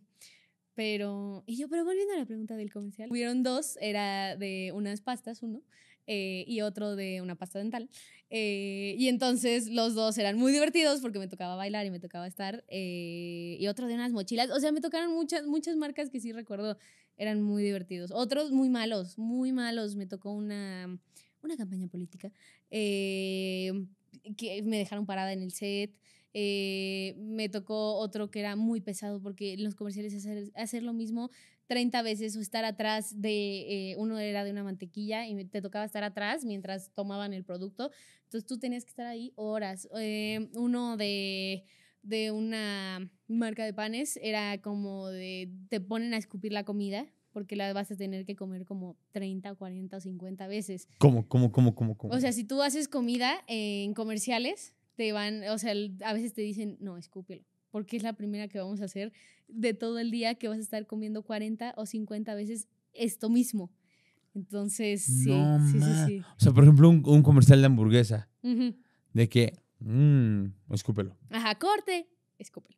Pero, y yo, pero volviendo a la pregunta del comercial, hubieron dos, era de unas pastas, uno, eh, y otro de una pasta dental. Eh, y entonces los dos eran muy divertidos porque me tocaba bailar y me tocaba estar, eh, y otro de unas mochilas, o sea, me tocaron muchas, muchas marcas que sí recuerdo, eran muy divertidos. Otros muy malos, muy malos, me tocó una, una campaña política, que me dejaron parada en el set. Eh, me tocó otro que era muy pesado porque en los comerciales hacer, hacer lo mismo 30 veces o estar atrás de, eh, uno era de una mantequilla y te tocaba estar atrás mientras tomaban el producto. Entonces tú tenías que estar ahí horas. Eh, uno de de una marca de panes era como de te ponen a escupir la comida porque la vas a tener que comer como 30, 40 o 50 veces. como cómo, cómo, cómo? cómo? O sea, si tú haces comida en comerciales, te van, o sea, a veces te dicen, no, escúpelo, porque es la primera que vamos a hacer de todo el día que vas a estar comiendo 40 o 50 veces esto mismo. Entonces, sí, sí, sí, sí. O sea, por ejemplo, un, comercial de hamburguesa, de que, mmm, escúpelo. Ajá, corte, escúpelo.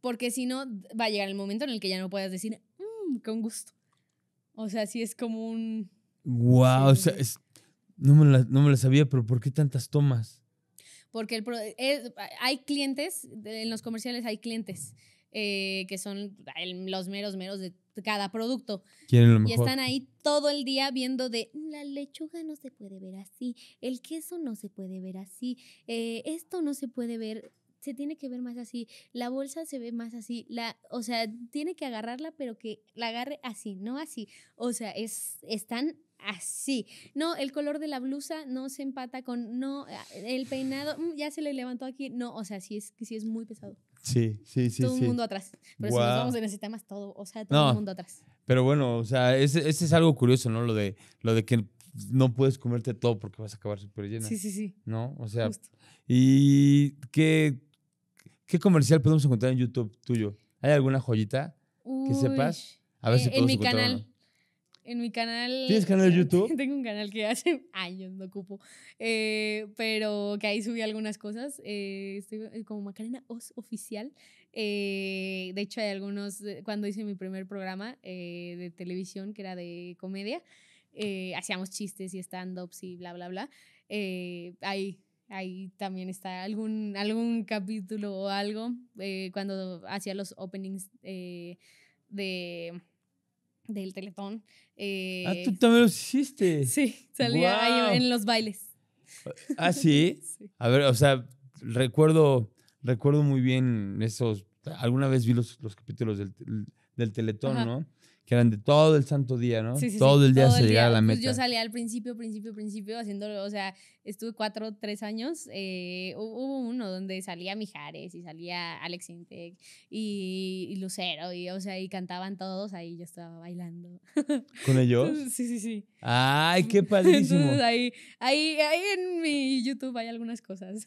Porque si no, va a llegar el momento en el que ya no puedas decir, mmm, con gusto. O sea, sí es como un... Wow, o sea, no, me la, no me la sabía, pero ¿por qué tantas tomas? porque el hay clientes, en los comerciales hay clientes. Eh, que son los meros meros de cada producto. Y están ahí todo el día viendo de la lechuga no se puede ver así, el queso no se puede ver así, eh, esto no se puede ver, se tiene que ver más así, la bolsa se ve más así, la, o sea, tiene que agarrarla, pero que la agarre así, no así. O sea, es, están así. No, el color de la blusa no se empata con, no, ah, el peinado mm, ya se le levantó aquí. No, o sea, sí es, sí es muy pesado. Sí, sí, sí. Todo el mundo atrás. Pero si nos vamos en ese tema, todo, o sea, todo el mundo atrás. Pero bueno, o sea, ese, es algo curioso, ¿no? Lo de, lo de que no puedes comerte todo porque vas a acabar súper llena. Sí, sí, sí. ¿No? O sea, ¿y qué, qué comercial podemos encontrar en YouTube tuyo? ¿Hay alguna joyita que sepas? A ver si eh, en mi canal en mi canal. ¿Tienes canal de YouTube? Tengo un canal que hace años no ocupo. Eh, pero que ahí subí algunas cosas. Eh, estoy eh, como Macarena Oz Oficial. de hecho, hay algunos. Cuando hice mi primer programa de televisión, que era de comedia, hacíamos chistes y stand-ups y bla, bla, bla. ahí ahí también está algún, algún capítulo o algo cuando hacía los openings de del Teletón. ah, eh, tú también los hiciste. Sí, salía en los bailes. Ah, ¿sí? A ver, o sea, recuerdo, recuerdo muy bien esos. Alguna vez vi los, capítulos del, Teletón, ¿no? Que eran de todo el santo día, ¿no? todo el día se llegaba a la meta. yo salía al principio, principio, principio, haciendo, o sea, estuve cuatro, tres años, eh, hubo uno donde salía Mijares y salía Alex Intec y, Lucero, y, o sea, y cantaban todos, ahí yo estaba bailando. ¿Con ellos? Sí, sí, sí. ¡Ay, qué padrísimo! Entonces, ahí, en mi YouTube hay algunas cosas.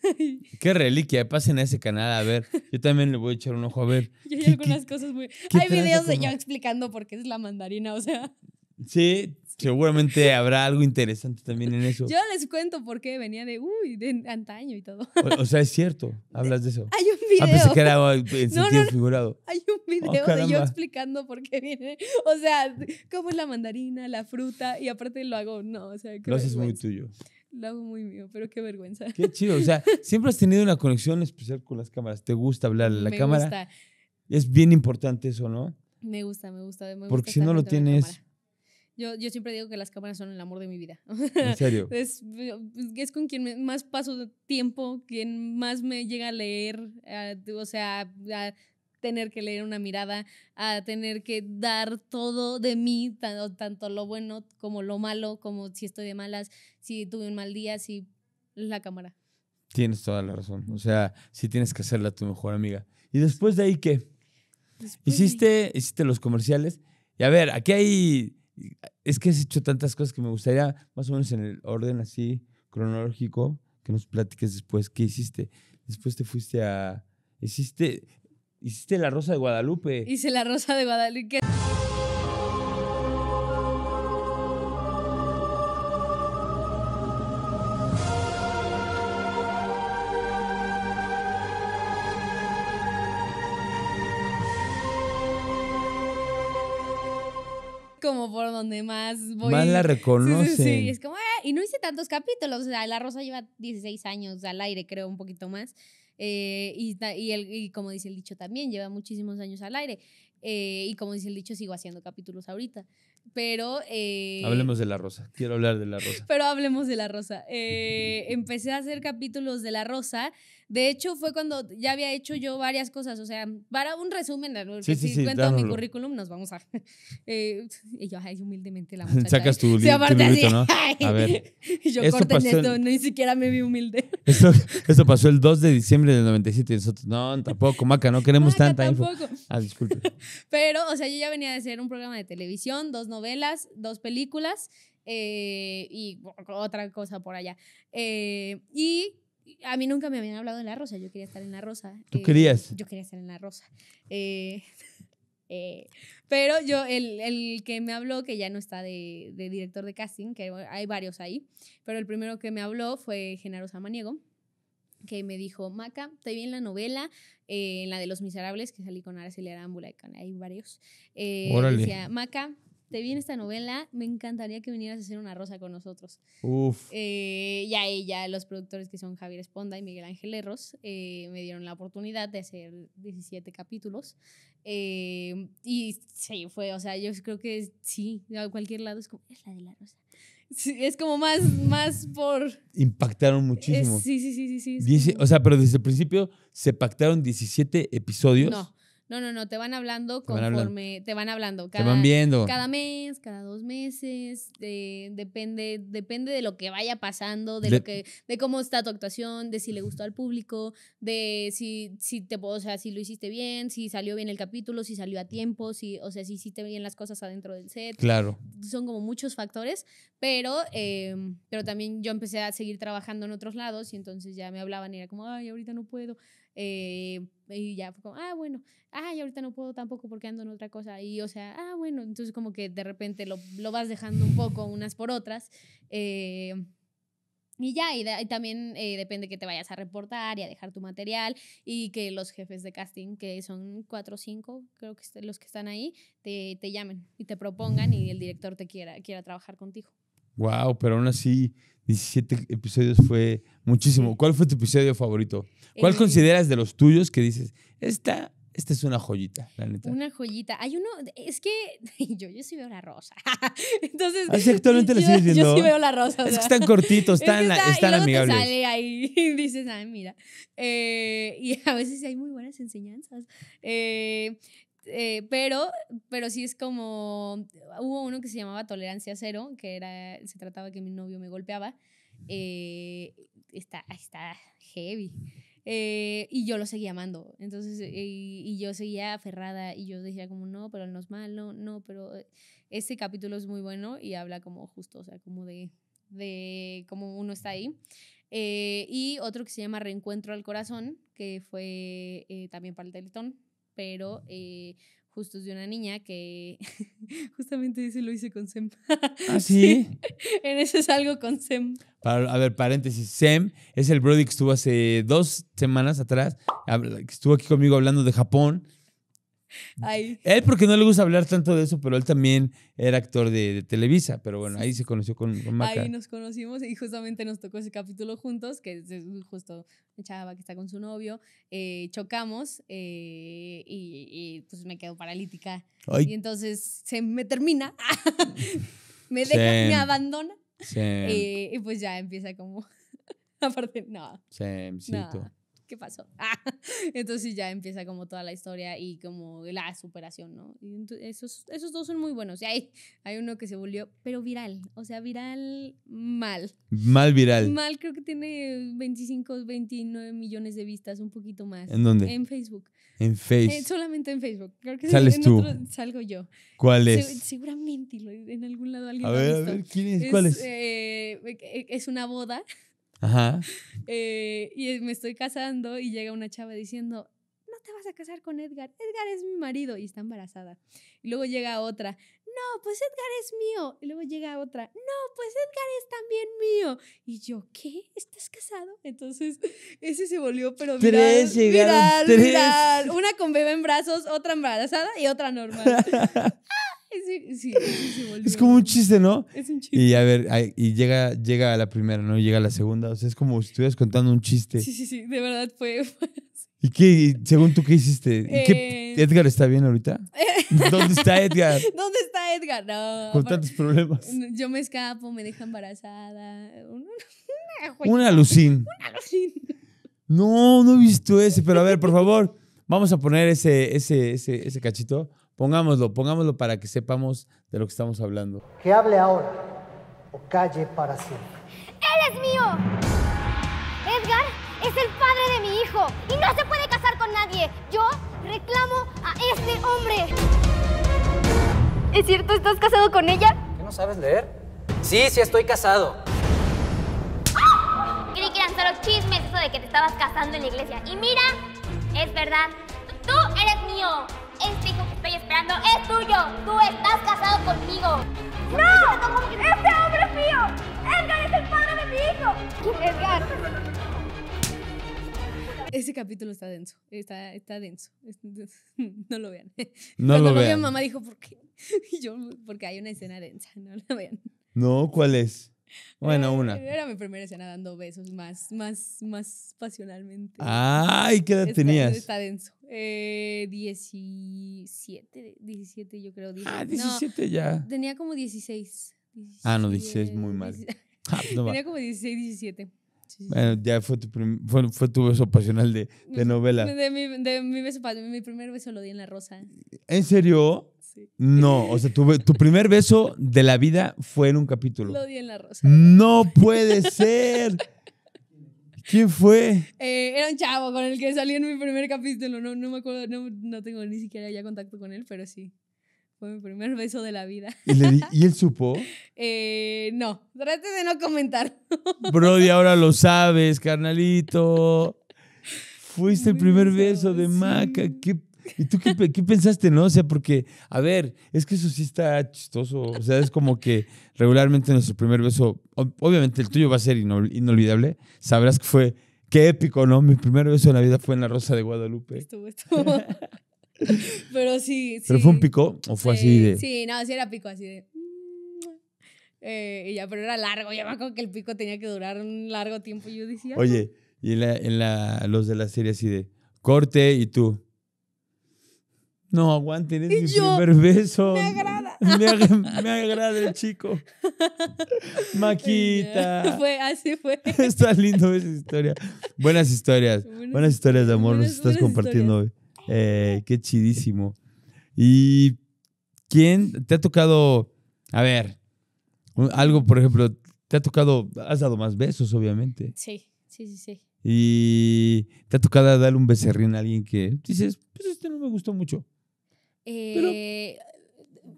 ¡Qué reliquia! Pasen a ese canal a ver. Yo también le voy a echar un ojo a ver. hay algunas cosas Hay videos de yo explicando por qué es la mandarina, o sea... Sí, Seguramente habrá algo interesante también en eso. Yo les cuento por qué venía de, uy, de antaño y todo. O, sea, es cierto, hablas de eso. Hay un ah, video. Ah, en sentido figurado. Hay un oh, video de yo explicando por qué viene. O sea, cómo es la mandarina, la fruta, y aparte lo hago, no, o sea. que. Lo haces muy tuyo. Lo hago muy mío, pero qué vergüenza. Qué chido, o sea, siempre has tenido una conexión especial con las cámaras. ¿Te gusta hablar a la cámara? Me gusta. Es bien importante eso, ¿no? Me gusta, me gusta. Me Porque si no lo tienes yo, yo siempre digo que las cámaras son el amor de mi vida. ¿En serio? Eh, es, con quien más paso tiempo, quien más me llega a leer, eh, o sea, a tener que leer una mirada, a tener que dar todo de mí, tanto, lo bueno como lo malo, como si estoy de malas, si tuve un mal día, si la cámara. Tienes toda la razón. O sea, sí tienes que hacerla tu mejor amiga. ¿Y después de ahí qué? hiciste, hiciste los comerciales. Y a ver, aquí hay Ah, es que has hecho tantas cosas que me gustaría, más o menos en el orden así cronológico, que nos platiques después qué hiciste. Después te fuiste a. Hiciste. Hiciste la Rosa de Guadalupe. Hice la Rosa de Guadalupe. como por donde más voy. Más la reconoce. Sí, es como, ah, y no hice tantos capítulos. O sea, La Rosa lleva 16 años al aire, creo, un poquito más. Eh, y, y, el, y, como dice el dicho también, lleva muchísimos años al aire. Eh, y como dice el dicho, sigo haciendo capítulos ahorita. Pero... Eh, hablemos de La Rosa. Quiero hablar de La Rosa. Pero hablemos de La Rosa. empecé a hacer capítulos de La Rosa de hecho, fue cuando ya había hecho yo varias cosas. O sea, para un resumen, si cuento mi currículum, nos vamos a. Eh, y yo, ay, humildemente la muchacha. Sacas tu, así, a ver. Y yo corté esto, ni siquiera me vi humilde. Eso, pasó el 2 de diciembre del 97 y no, tampoco, Maca, no queremos tanta tampoco. info. Ah, disculpe. Pero, o sea, yo ya venía de hacer un programa de televisión, dos novelas, dos películas eh, y otra cosa por allá. Eh, y a mí nunca me habían hablado en la rosa, yo quería estar en la rosa. ¿Tú eh, querías? Yo quería estar en la rosa. Eh, eh, pero yo, el, que me habló, que ya no está de, director de casting, que hay varios ahí, pero el primero que me habló fue Genaro Samaniego, que me dijo, Maca, te vi en la novela, en la de Los Miserables, que salí con Araceli Arámbula hay varios. Decía, Maca, te vi en esta novela, me encantaría que vinieras a hacer una rosa con nosotros. Uf. Eh, ya los productores que son Javier Esponda y Miguel Ángel Herros, eh, me dieron la oportunidad de hacer 17 capítulos. Eh, y sí, fue, o sea, yo creo que sí, a cualquier lado es como, es la de la rosa. es como más, más por... Impactaron muchísimo. Eh, sí, sí, sí, sí. sí O sea, pero desde el principio se pactaron 17 episodios. No no, no, no, te van hablando conforme, te van hablando. Cada, te van viendo. Cada mes, cada dos meses, depende, depende de lo que vaya pasando, de, lo que, de cómo está tu actuación, de si le gustó al público, de si, si te, o sea, si lo hiciste bien, si salió bien el capítulo, si salió a tiempo, si, o sea, si hiciste bien las cosas adentro del set. Claro. Son como muchos factores, pero, em, pero también yo empecé a seguir trabajando en otros lados y entonces ya me hablaban y era como, ay, ahorita no puedo eh, y ya ah, bueno, ah, y ahorita no puedo tampoco porque ando en otra cosa. Y o sea, ah, bueno, entonces como que de repente lo, vas dejando un poco unas por otras. Eh, y ya, y, también eh, depende que te vayas a reportar y a dejar tu material y que los jefes de casting, que son cuatro o cinco, creo que los que están ahí, te, te llamen y te propongan y el director te quiera, quiera trabajar contigo. Wow, pero aún así, 17 episodios fue muchísimo. ¿Cuál fue tu episodio favorito? ¿Cuál consideras de los tuyos que dices, esta, esta es una joyita, la neta? Una joyita. Hay uno, es que yo, yo sí veo la rosa. Entonces, Así ah, actualmente yo, la sigues viendo. Yo sí veo la rosa. es que están cortitos, están, es y luego sale ahí y dices, ah, mira. Eh, y a veces hay muy buenas enseñanzas. Eh, eh, pero, pero sí es como, hubo uno que se llamaba Tolerancia Cero, que era, se trataba que mi novio me golpeaba. Eh, está, está heavy. Eh, y yo lo seguía amando. Entonces, y yo seguía aferrada y yo decía como, no, pero no es malo, no, pero este capítulo es muy bueno y habla como justo, o sea, como de, de cómo uno está ahí. y otro que se llama Reencuentro al Corazón, que fue también para el Teletón, pero eh, justo es de una niña que justamente dice lo hice con Sem. ¿Ah, en eso es algo con Sem. Para, a ver, paréntesis. Sem es el Brody que estuvo hace dos semanas atrás, que estuvo aquí conmigo hablando de Japón él porque no le gusta hablar tanto de eso, pero él también era actor de, Televisa, pero bueno, ahí se conoció con, con Maca. Ahí nos conocimos y justamente nos tocó ese capítulo juntos, que es justo chava que está con su novio, eh, chocamos eh, y, y, pues me quedo paralítica. Y entonces se me termina, me deja, me abandona eh, y pues ya empieza como... Aparte, no. Sí, no. ¿qué pasó? Ah, entonces ya empieza como toda la historia y como la superación, ¿no? esos, dos son muy buenos. Y hay, hay uno que se volvió, pero viral, o sea, viral mal. Mal viral. Mal creo que tiene 25, 29 millones de vistas, un poquito más. ¿En dónde? En Facebook. En eh, Facebook. solamente en Facebook. Creo que Sales tú. salgo yo. ¿Cuál es? seguramente en algún lado alguien a A ver, ¿quién es? ¿Cuál es? Eh, e-, e-, es una boda Ajá. Eh, y me estoy casando y llega una chava diciendo, no te vas a casar con Edgar, Edgar es mi marido y está embarazada. Y luego llega otra, no, pues Edgar es mío. Y luego llega otra, no, pues Edgar es también mío. Y yo, ¿qué? ¿Estás casado? Entonces, ese se volvió, pero viral, tres llegaron, Una con bebé en brazos, otra embarazada y otra normal. es como un chiste, ¿no? Es un chiste. Y a ver, y llega, llega la primera, ¿no? Y llega la segunda. O sea, es como si estuvieras contando un chiste. Sí, sí, sí, de verdad fue. ¿Y qué, según tú, qué hiciste? ¿Y eh, ¿Edgar está bien ahorita? ¿Dónde está Edgar? ¿Dónde está Edgar? No. Con tantos problemas. Yo me escapo, me deja embarazada. Una alucín. Una alucín. No, no he visto ese, pero a ver, por favor, vamos a poner ese, ese, ese, ese cachito. Pongámoslo, pongámoslo para que sepamos de lo que estamos hablando. Que hable ahora o calle para siempre. ¡Él es mío! Edgar es el padre de mi hijo y no se puede casar con nadie. Yo reclamo a este hombre. ¿Es cierto? ¿Estás casado con ella? ¿Qué no sabes leer? Sí, sí, estoy casado. Creí que eran solo chismes eso de que te estabas casando en la iglesia. Y mira, es verdad, tú eres mío. Este hijo es tuyo. Tú estás casado conmigo. ¡No! ¡Este hombre es mío! ¡Edgar es el padre de mi hijo! Edgar? Ese capítulo está denso, está, está denso. No lo vean. No lo vean. Mi mamá dijo, ¿por qué? Y yo, porque hay una escena densa, no lo vean. No, ¿cuál es? Bueno, una. Era mi primera escena dando besos más, más, más pasionalmente. Ay, ¿qué edad está, tenías? Está denso. Eh, 17, 17 yo creo. 17. Ah, 17 ya. Tenía como 16. ah, no, 16 muy mal. Ah, pues tenía como 16, 17. Bueno, ya fue tu, fue, beso pasional de, de novela. De, mi, de mi beso, mi primer beso lo di en La Rosa. ¿En serio? No, o sea, tu, primer beso de la vida fue en un capítulo. Lo en la rosa. No puede ser. ¿Quién fue? Eh, era un chavo con el que salí en mi primer capítulo. No, me acuerdo, no, tengo ni siquiera ya contacto con él, pero sí. Fue mi primer beso de la vida. ¿Y, él supo? Eh, no, trate de no comentar. Brody, ahora lo sabes, carnalito. Fuiste el primer beso, de Maca. Qué ¿Y tú qué, pensaste, no? O sea, porque, a ver, es que eso sí está chistoso. O sea, es como que regularmente nuestro primer beso, obviamente el tuyo va a ser inolvidable. Sabrás que fue, qué épico, ¿no? Mi primer beso en la vida fue en la Rosa de Guadalupe. Estuvo, estuvo. Pero sí, ¿Pero fue un pico o fue así de...? Sí, no, sí era pico, así de... Mm". Eh, y ya, pero era largo. Ya me acuerdo que el pico tenía que durar un largo tiempo. yo decía... Oye, y en los de la serie así de corte y tú... No, aguante es un mi beso. Me agrada. Me, agrada el chico. Maquita. fue, así fue. Está lindo esa historia. Buenas historias. Buenas, historias de amor nos estás compartiendo hoy. Eh, qué chidísimo. ¿Y quién te ha tocado? A ver, algo, por ejemplo, te ha tocado, has dado más besos, obviamente. Sí, sí, sí, sí. Y te ha tocado darle un becerrín a alguien que dices, pues este no me gustó mucho. Eh,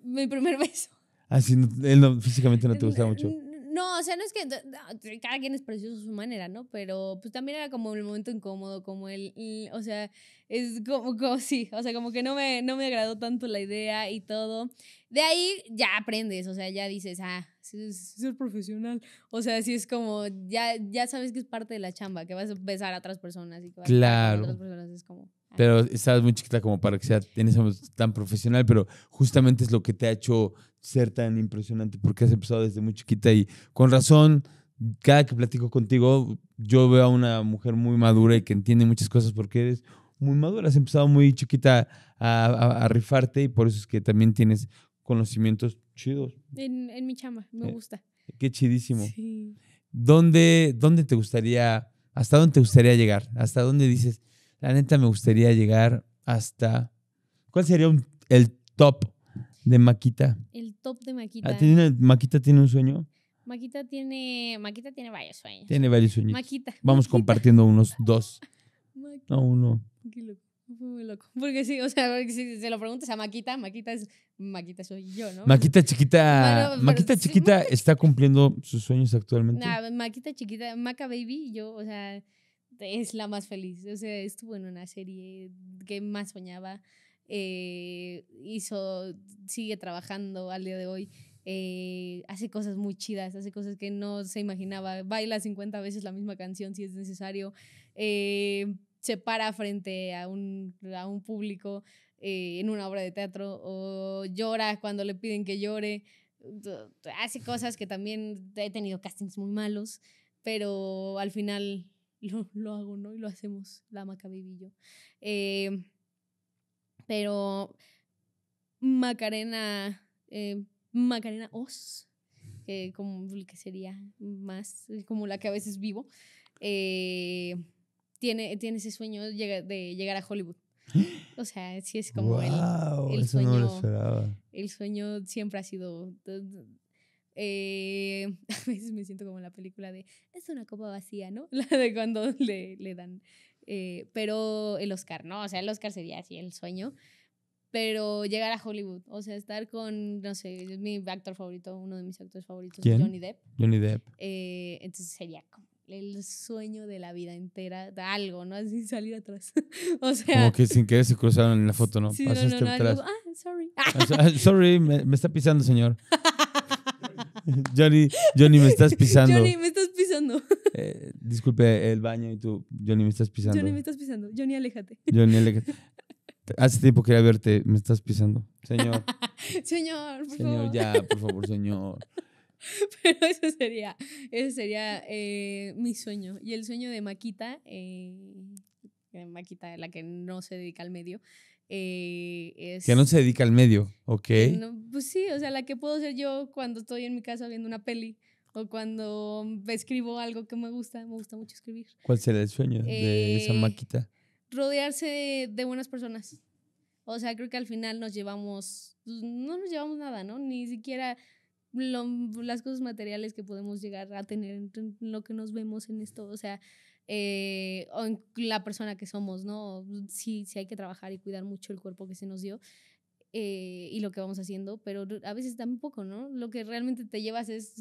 mi primer beso. Así, ah, no, él físicamente no te gustaba mucho. No, o sea, no es que cada quien es precioso a su manera, ¿no? Pero pues también era como el momento incómodo, como el, o sea, es como, sí, o sea, como que no me, no me agradó tanto la idea y todo. De ahí ya aprendes, o sea, ya dices, ah, ser profesional. O sea, sí es como, ya, ya sabes que es parte de la chamba, que vas a besar a otras personas y que claro. a otras personas, es como... Pero estabas muy chiquita como para que sea en tan profesional, pero justamente es lo que te ha hecho ser tan impresionante porque has empezado desde muy chiquita y con razón, cada que platico contigo, yo veo a una mujer muy madura y que entiende muchas cosas porque eres muy madura, has empezado muy chiquita a, a, rifarte y por eso es que también tienes conocimientos chidos. En, mi chama, me eh, gusta. Qué chidísimo. ¿Dónde, ¿Dónde te gustaría, hasta dónde te gustaría llegar? ¿Hasta dónde dices... La neta me gustaría llegar hasta... ¿Cuál sería el top de Maquita? El top de Maquita. Ah, ¿Maquita tiene un sueño? Maquita tiene, tiene varios sueños. Tiene varios sueños. Maquita. Vamos compartiendo unos dos. No, uno. Muy loco. Porque sí, o sea, si se lo preguntas a Maquita, Maquita es Maquita soy yo, ¿no? Maquita chiquita, Maquita chiquita está cumpliendo sus sueños actualmente. Nah, Maquita chiquita, Maca baby, yo, o sea, es la más feliz. O sea, estuvo en una serie que más soñaba. Eh, hizo, sigue trabajando al día de hoy. Eh, hace cosas muy chidas, hace cosas que no se imaginaba. Baila 50 veces la misma canción si es necesario. Eh, se para frente a un, a un público en una obra de teatro o llora cuando le piden que llore. Hace cosas que también he tenido castings muy malos, pero al final lo, hago, ¿no? Y lo hacemos, la Macabibillo. y eh, pero Macarena, eh, Macarena Oz, eh, como que sería más eh, como la que a veces vivo, tiene, tiene ese sueño de llegar a Hollywood. O sea, sí es como el, el sueño. el sueño siempre ha sido eh, a veces me siento como en la película de, es una copa vacía, ¿no? La de cuando le, le dan. Eh, pero el Oscar, ¿no? O sea, el Oscar sería así el sueño. Pero llegar a Hollywood, o sea, estar con, no sé, es mi actor favorito, uno de mis actores favoritos, Johnny Depp. Johnny Depp. Eh, entonces sería como el sueño de la vida entera, de algo, ¿no? Sin salir atrás. o sea. Como que sin querer se cruzaron en la foto, ¿no? Pasaste ah, sorry. Ah, ah, sorry, me, está pisando, señor. Johnny, Johnny, me estás pisando. Johnny, me estás pisando. Eh, disculpe el baño y tú, Johnny, me estás pisando. Johnny, me estás pisando. Johnny, aléjate. Johnny, aléjate. Hace tiempo quería verte, me estás pisando. Señor. señor, por favor. Señor, ya, por favor, señor. Pero eso sería, ese sería eh, mi sueño. Y el sueño de Maquita, eh, eh, Maquita, la que no se dedica al medio, eh, que no se dedica al medio, ¿ok? Eh, pues sí, o sea, la que puedo hacer yo cuando estoy en mi casa viendo una peli o cuando escribo algo que me gusta, me gusta mucho escribir. ¿Cuál será el sueño de esa eh, maquita? Rodearse de, buenas personas. O sea, creo que al final nos llevamos, pues, no nos llevamos nada, ¿no? Ni siquiera las cosas materiales que podemos llegar a tener, lo que nos vemos en esto. O sea, eh, o en la persona que somos, ¿no? Sí, sí hay que trabajar y cuidar mucho el cuerpo que se nos dio eh, y lo que vamos haciendo, pero a veces tampoco, ¿no? Lo que realmente te llevas es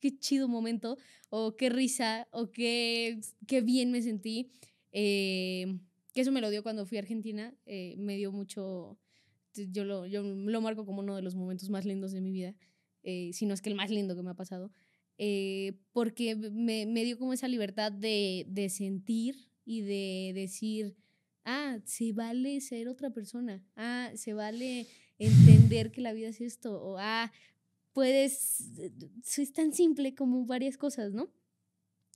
qué chido momento o qué risa o qué, qué bien me sentí. Eh, que eso me lo dio cuando fui a Argentina, me dio mucho, yo lo, yo lo marco como uno de los momentos más lindos de mi vida, si no es que el más lindo que me ha pasado. Eh, porque me, me, dio como esa libertad de, de sentir y de decir, ah, se vale ser otra persona, ah, se vale entender que la vida es esto, o ah, puedes, es eh, tan simple como varias cosas, ¿no?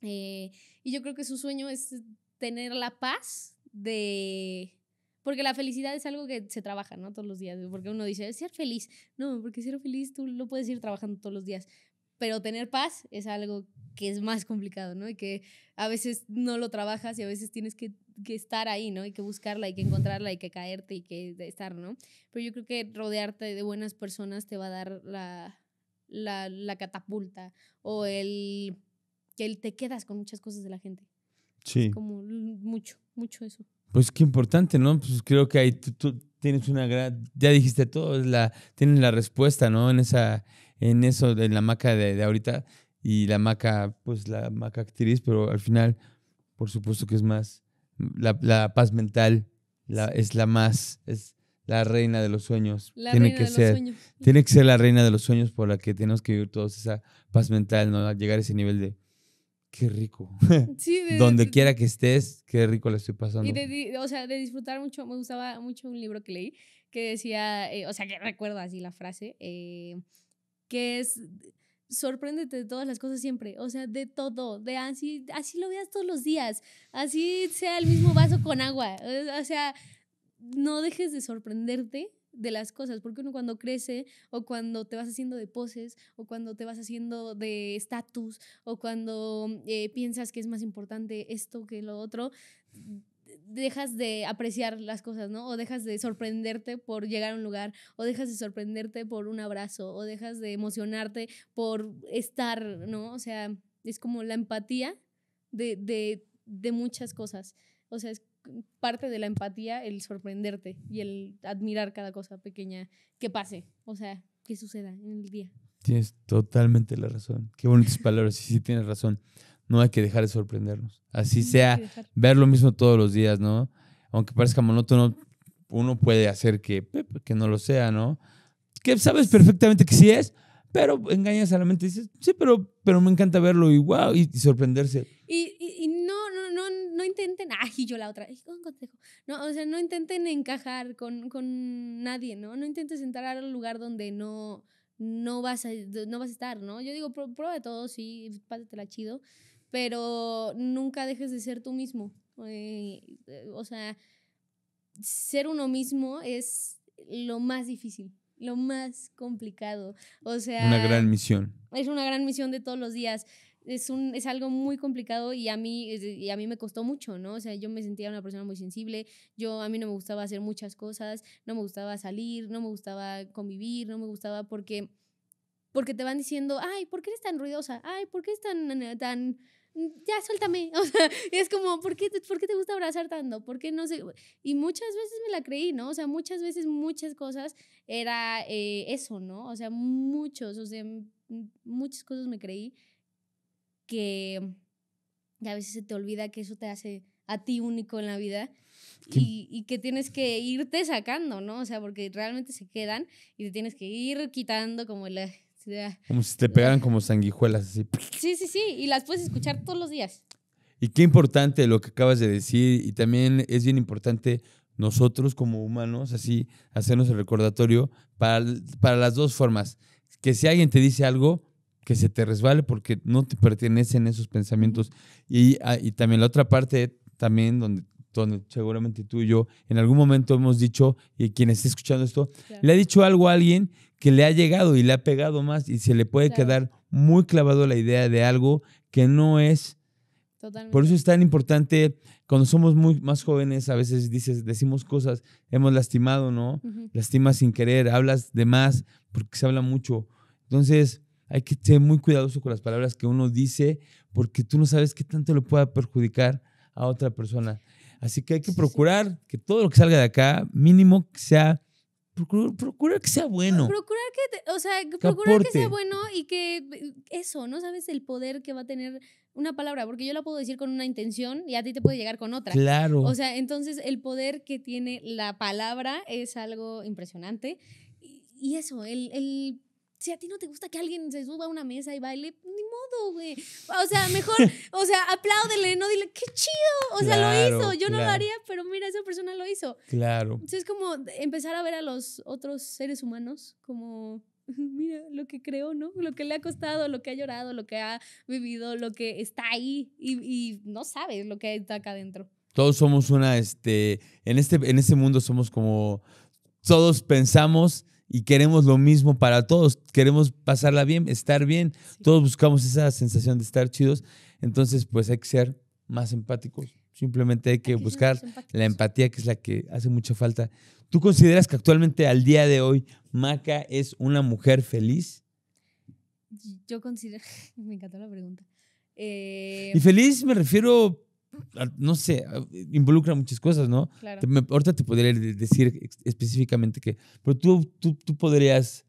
Eh, y yo creo que su sueño es tener la paz de... Porque la felicidad es algo que se trabaja, ¿no? Todos los días. Porque uno dice, ser feliz. No, porque ser feliz tú lo puedes ir trabajando todos los días pero tener paz es algo que es más complicado, ¿no? Y que a veces no lo trabajas y a veces tienes que, estar ahí, ¿no? Y que buscarla y que encontrarla y que caerte y que estar, ¿no? Pero yo creo que rodearte de buenas personas te va a dar la, la, la catapulta o el que el, te quedas con muchas cosas de la gente. Sí. como mucho, mucho eso. Pues qué importante, ¿no? Pues creo que ahí tú, tienes una gran, ya dijiste todo, la, tienes la respuesta, ¿no? En esa, en eso, en la maca de, ahorita y la maca, pues la maca actriz, pero al final, por supuesto que es más, la, paz mental es la más, es la reina de los sueños. tiene que ser, Tiene que ser la reina de los sueños por la que tenemos que vivir todos esa paz mental, ¿no? llegar a ese nivel de, qué rico. Donde quiera que estés, qué rico la estoy pasando. Y de, o sea, de disfrutar mucho, me gustaba mucho un libro que leí que decía, eh, o sea, que recuerdo así la frase, eh, que es sorpréndete de todas las cosas siempre, o sea, de todo, de así, así lo veas todos los días, así sea el mismo vaso con agua, eh, o sea, no dejes de sorprenderte de las cosas, porque uno cuando crece o cuando te vas haciendo de poses o cuando te vas haciendo de estatus o cuando eh, piensas que es más importante esto que lo otro, dejas de apreciar las cosas, ¿no? O dejas de sorprenderte por llegar a un lugar, o dejas de sorprenderte por un abrazo, o dejas de emocionarte por estar, ¿no? O sea, es como la empatía de, muchas cosas. O sea, es parte de la empatía el sorprenderte y el admirar cada cosa pequeña que pase, o sea, que suceda en el día. Tienes totalmente la razón. Qué bonitas palabras, sí, sí, tienes razón no hay que dejar de sorprendernos. Así sea, ver lo mismo todos los días, ¿no? Aunque parezca monótono, uno puede hacer que, que no lo sea, ¿no? Que sabes perfectamente que sí es, pero engañas a la mente y dices, sí, pero, pero me encanta verlo y wow, y, sorprenderse. Y, y, no, no, no, no intenten, ah y yo la otra, No, o sea, no intenten encajar con, con nadie, ¿no? No intentes entrar al lugar donde no, no, vas a, no vas a estar, ¿no? Yo digo, prueba de todo, sí, pásatela chido pero nunca dejes de ser tú mismo. Eh, eh, o sea, ser uno mismo es lo más difícil, lo más complicado. O sea, una gran misión. Es una gran misión de todos los días. Es, un, es algo muy complicado y a, mí, a mí me costó mucho, ¿no? O sea, yo me sentía una persona muy sensible, yo a mí no me gustaba hacer muchas cosas, no me gustaba salir, no me gustaba convivir, no me gustaba porque, porque te van diciendo, ay, ¿por qué eres tan ruidosa? Ay, ¿por qué eres tan, tan, Mm, ya suéltame. O sea, es como, ¿por qué, ¿por qué te gusta abrazar tanto? ¿Por qué no sé? Y muchas veces me la creí, ¿no? O sea, muchas veces, muchas cosas era eh, eso, ¿no? O sea, muchos, o sea, muchas cosas me creí que, a veces se te olvida que eso te hace a ti único en la vida y, y, que tienes que irte sacando, ¿no? O sea, porque realmente se quedan y te tienes que ir quitando como el... Ah". Como si te pegaran como sanguijuelas así. Sí, sí, sí, y las puedes escuchar todos los días. Y qué importante lo que acabas de decir y también es bien importante nosotros como humanos así hacernos el recordatorio para, para las dos formas. Que si alguien te dice algo, que se te resbale porque no te pertenecen esos pensamientos. Y, ah, y también la otra parte, también donde donde seguramente tú y yo en algún momento hemos dicho, y quien esté escuchando esto, le ha dicho algo a alguien que le ha llegado y le ha pegado más y se le puede quedar muy clavado la idea de algo que no es. Totalmente. Por eso es tan importante, cuando somos muy más jóvenes, a veces dices, decimos cosas, hemos lastimado, ¿no? Lastimas sin querer, hablas de más, porque se habla mucho. Entonces, hay que ser muy cuidadoso con las palabras que uno dice, porque tú no sabes qué tanto le pueda perjudicar a otra persona. Así que hay que procurar que todo lo que salga de acá, mínimo que sea Procura, que sea bueno. Procurar que, o sea, que sea bueno y que eh, eso, ¿no sabes el poder que va a tener una palabra? Porque yo la puedo decir con una intención y a ti te puede llegar con otra. Claro. O sea, entonces el poder que tiene la palabra es algo impresionante. Y, y eso, el, el si a ti no te gusta que alguien se suba a una mesa y baile, ni modo, güey. O sea, mejor, o sea, apláudele, no dile, qué chido. O sea, lo hizo. Yo no lo haría, pero mira, esa persona lo hizo. Claro. Entonces, es como empezar a ver a los otros seres humanos como mira lo que creó, ¿no? Lo que le ha costado, lo que ha llorado, lo que ha vivido, lo que está ahí y, no sabes lo que está acá adentro. Todos somos una, este, en este, en este mundo somos como, todos pensamos y queremos lo mismo para todos. Queremos pasarla bien, estar bien. Todos buscamos esa sensación de estar chidos. Entonces, pues hay que ser más empáticos. Simplemente hay que, buscar la empatía, que es la que hace mucha falta. ¿Tú consideras que actualmente, al día de hoy, Maca es una mujer feliz? Yo considero. Me encantó la pregunta. Eh, y feliz me refiero no sé, involucra muchas cosas, ¿no? ahorita te podría decir específicamente que, pero tú, tú, podrías,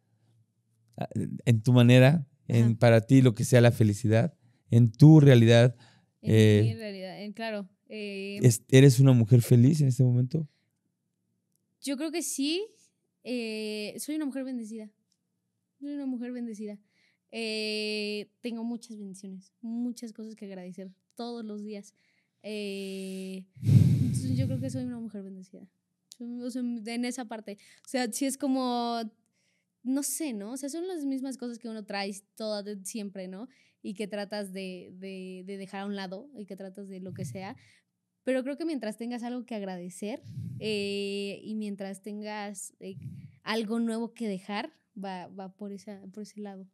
en tu manera, en, para ti lo que sea la felicidad, en tu realidad. En eh, realidad, claro. Em, ¿Eres una mujer feliz en este momento? Yo creo que sí. Eh, soy una mujer bendecida. Soy una mujer bendecida. Eh, tengo muchas bendiciones, muchas cosas que agradecer todos los días. Eh, yo creo que soy una mujer bendecida. en esa parte. O sea, si es como, no sé, ¿no? O sea, son las mismas cosas que uno trae toda, siempre, ¿no? Y que tratas de, de, dejar a un lado y que tratas de lo que sea. Pero creo que mientras tengas algo que agradecer eh, y mientras tengas eh, algo nuevo que dejar, va, va por, esa, por ese lado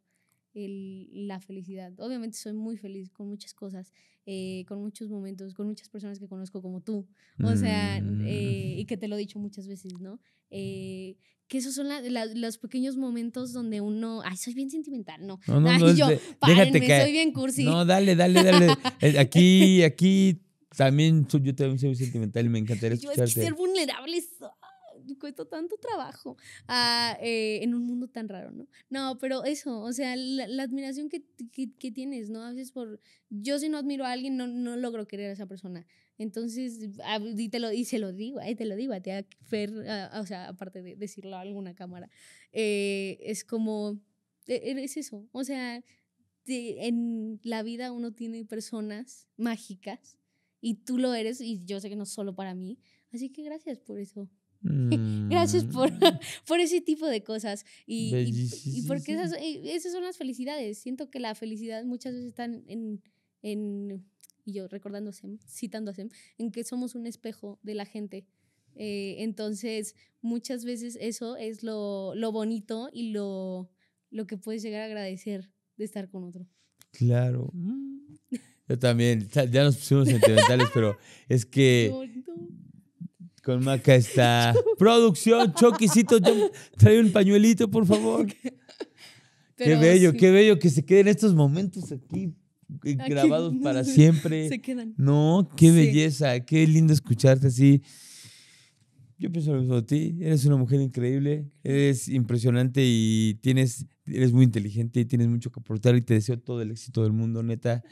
la felicidad. Obviamente soy muy feliz con muchas cosas, eh, con muchos momentos, con muchas personas que conozco como tú, o sea, eh, y mm. que te lo he dicho muchas veces, ¿no? Mm. Eh, que esos son los pequeños momentos donde uno, ay, soy bien sentimental, no, no, no, ay, yo, soy bien cursi. No, dale, dale, dale, aquí, aquí también yo también soy sentimental y me encantaría escucharte. Yo ser vulnerable cuesta tanto trabajo ah, eh, en un mundo tan raro, ¿no? No, pero eso, o sea, la, admiración que, que, tienes, ¿no? A veces por, yo si no admiro a alguien, no, no logro querer a esa persona. Entonces, ah, y, te lo, y se lo digo, y te lo digo a ti, o sea, aparte de decirlo a alguna cámara, eh, es como, e, es eso, o sea, en la vida uno tiene personas mágicas y tú lo eres y yo sé que no solo para mí, así que gracias por eso. Gracias por, mm. por ese tipo de cosas. Y, y, porque e, esas, son las felicidades. Siento que la felicidad muchas veces está en, en y yo recordando a Sem, citando a Sem, en que somos un espejo de la gente. Eh, entonces, muchas veces eso es lo, bonito y lo, lo que puedes llegar a agradecer de estar con otro. Claro. Mm. Yo también, ya nos pusimos sentimentales, pero es que con Maca está. Producción, Choquisito, trae un pañuelito, por favor. qué bello, qué bello que se queden estos momentos aquí, eh, grabados para siempre. No, qué belleza, qué lindo escucharte así. Yo pienso lo mismo de ti. Eres una mujer increíble, eres impresionante y tienes, eres muy inteligente y tienes mucho que aportar y te deseo todo el éxito del mundo, neta.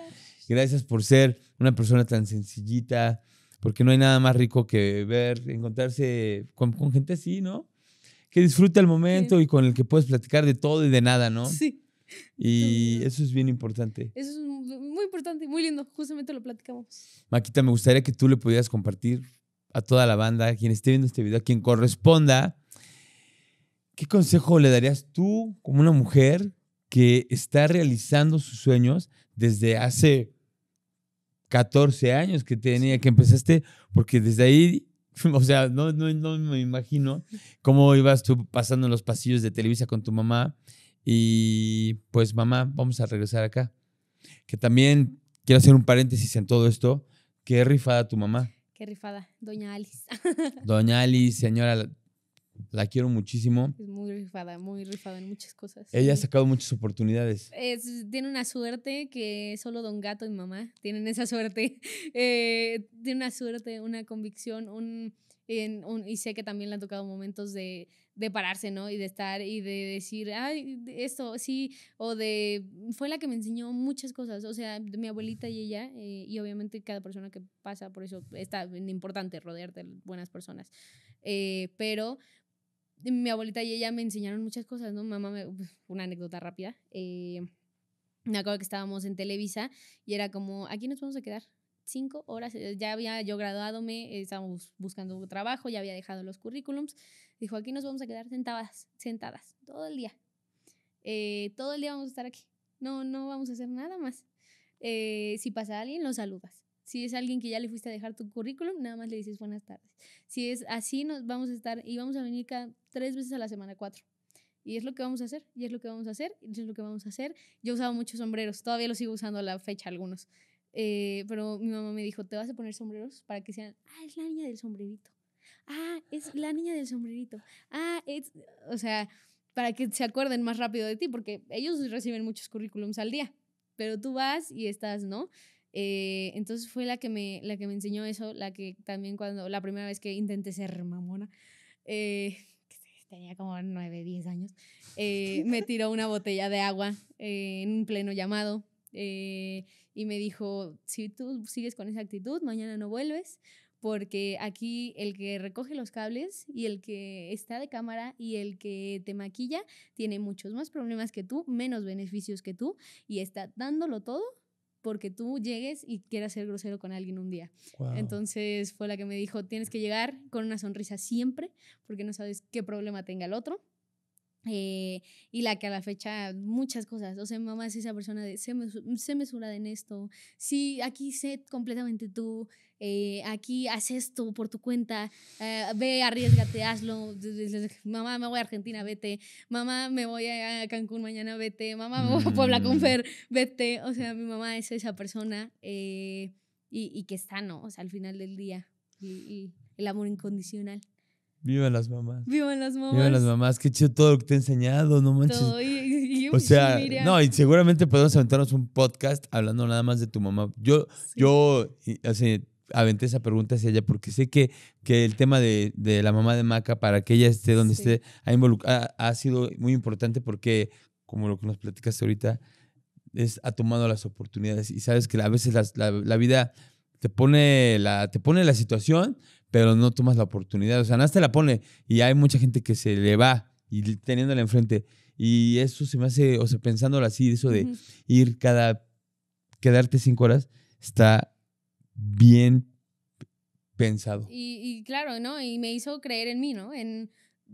Gracias por ser una persona tan sencillita, porque no hay nada más rico que ver, encontrarse con, gente así, ¿no? Que disfruta el momento y con el que puedes platicar de todo y de nada, ¿no? Sí. Y eso es bien importante. Eso es muy importante, muy lindo. Justamente lo platicamos. Maquita, me gustaría que tú le pudieras compartir a toda la banda, a quien esté viendo este video, a quien corresponda, ¿qué consejo le darías tú como una mujer que está realizando sus sueños desde hace 14 años que tenía, que empezaste, porque desde ahí, o sea, no, me imagino cómo ibas tú pasando los pasillos de Televisa con tu mamá y pues mamá, vamos a regresar acá. Que también quiero hacer un paréntesis en todo esto. Qué rifada tu mamá. Qué rifada, doña Alice. doña Alice, señora la quiero muchísimo. Es muy rifada, muy rifada en muchas cosas. Ella ha sacado muchas oportunidades. tiene una suerte que solo Don Gato y mamá tienen esa suerte. Eh, tiene una suerte, una convicción, un, un, y sé que también le han tocado momentos de, de pararse, ¿no? Y de estar y de decir, ay, esto sí, o de, fue la que me enseñó muchas cosas, o sea, mi abuelita y ella, eh, y obviamente cada persona que pasa por eso, está importante rodearte de buenas personas, eh, pero mi abuelita y ella me enseñaron muchas cosas, ¿no? Mamá, pues, una anécdota rápida. Eh, me acuerdo que estábamos en Televisa y era como, aquí nos vamos a quedar cinco horas. Eh, ya había yo graduado, me estábamos buscando trabajo, ya había dejado los currículums. Dijo, aquí nos vamos a quedar sentadas, sentadas, todo el día. Eh, todo el día vamos a estar aquí. No, no vamos a hacer nada más. si pasa alguien, lo saludas. Si es alguien que ya le fuiste a dejar tu currículum, nada más le dices buenas tardes. Si es así, nos vamos a estar y vamos a venir cada tres veces a la semana, cuatro. Y es lo que vamos a hacer, y es lo que vamos a hacer, y es lo que vamos a hacer. Yo usaba muchos sombreros, todavía los sigo usando a la fecha algunos. Eh, pero mi mamá me dijo, te vas a poner sombreros para que sean, ah, es la niña del sombrerito. Ah, es la niña del sombrerito. Ah, es, o sea, para que se acuerden más rápido de ti, porque ellos reciben muchos currículums al día, pero tú vas y estás, ¿no? Eh, entonces fue la que, me, la que me enseñó eso, la que también cuando, la primera vez que intenté ser mamona, eh, tenía como 9, 10 años, eh, me tiró una botella de agua en un pleno llamado y me dijo, si tú sigues con esa actitud, mañana no vuelves, porque aquí el que recoge los cables y el que está de cámara y el que te maquilla tiene muchos más problemas que tú, menos beneficios que tú y está dándolo todo porque tú llegues y quieras ser grosero con alguien un día. Entonces fue la que me dijo, tienes que llegar con una sonrisa siempre porque no sabes qué problema tenga el otro eh, y la que a la fecha muchas cosas, o sea, mamá es esa persona de sé, mesura en esto, sí, aquí sé completamente tú, eh, aquí haces esto por tu cuenta, eh, ve, arriesgate, hazlo, mamá me voy a Argentina, vete, mamá me voy a Cancún mañana, vete, mamá me voy a Puebla mm. con Fer, vete, o sea, mi mamá es esa persona y, que está, ¿no? O sea, al final del día, y el amor incondicional viven las mamás. viven las mamás. viven las mamás. Qué chido todo lo que te he enseñado, no manches. o sea, no, y seguramente podemos aventarnos un podcast hablando nada más de tu mamá. Yo, yo, así, aventé esa pregunta hacia ella porque sé que, que el tema de, de la mamá de Maca, para que ella esté donde esté, ha, ha, ha sido muy importante porque, como lo que nos platicaste ahorita, es, ha tomado las oportunidades y sabes que a veces la, la vida te pone la, te pone la situación pero no tomas la oportunidad. O sea, nada te la pone y hay mucha gente que se le va y teniéndola enfrente. Y eso se me hace, o sea, pensándolo así, eso de ir cada, quedarte cinco horas, está bien pensado. Y, claro, ¿no? Y me hizo creer en mí, ¿no? En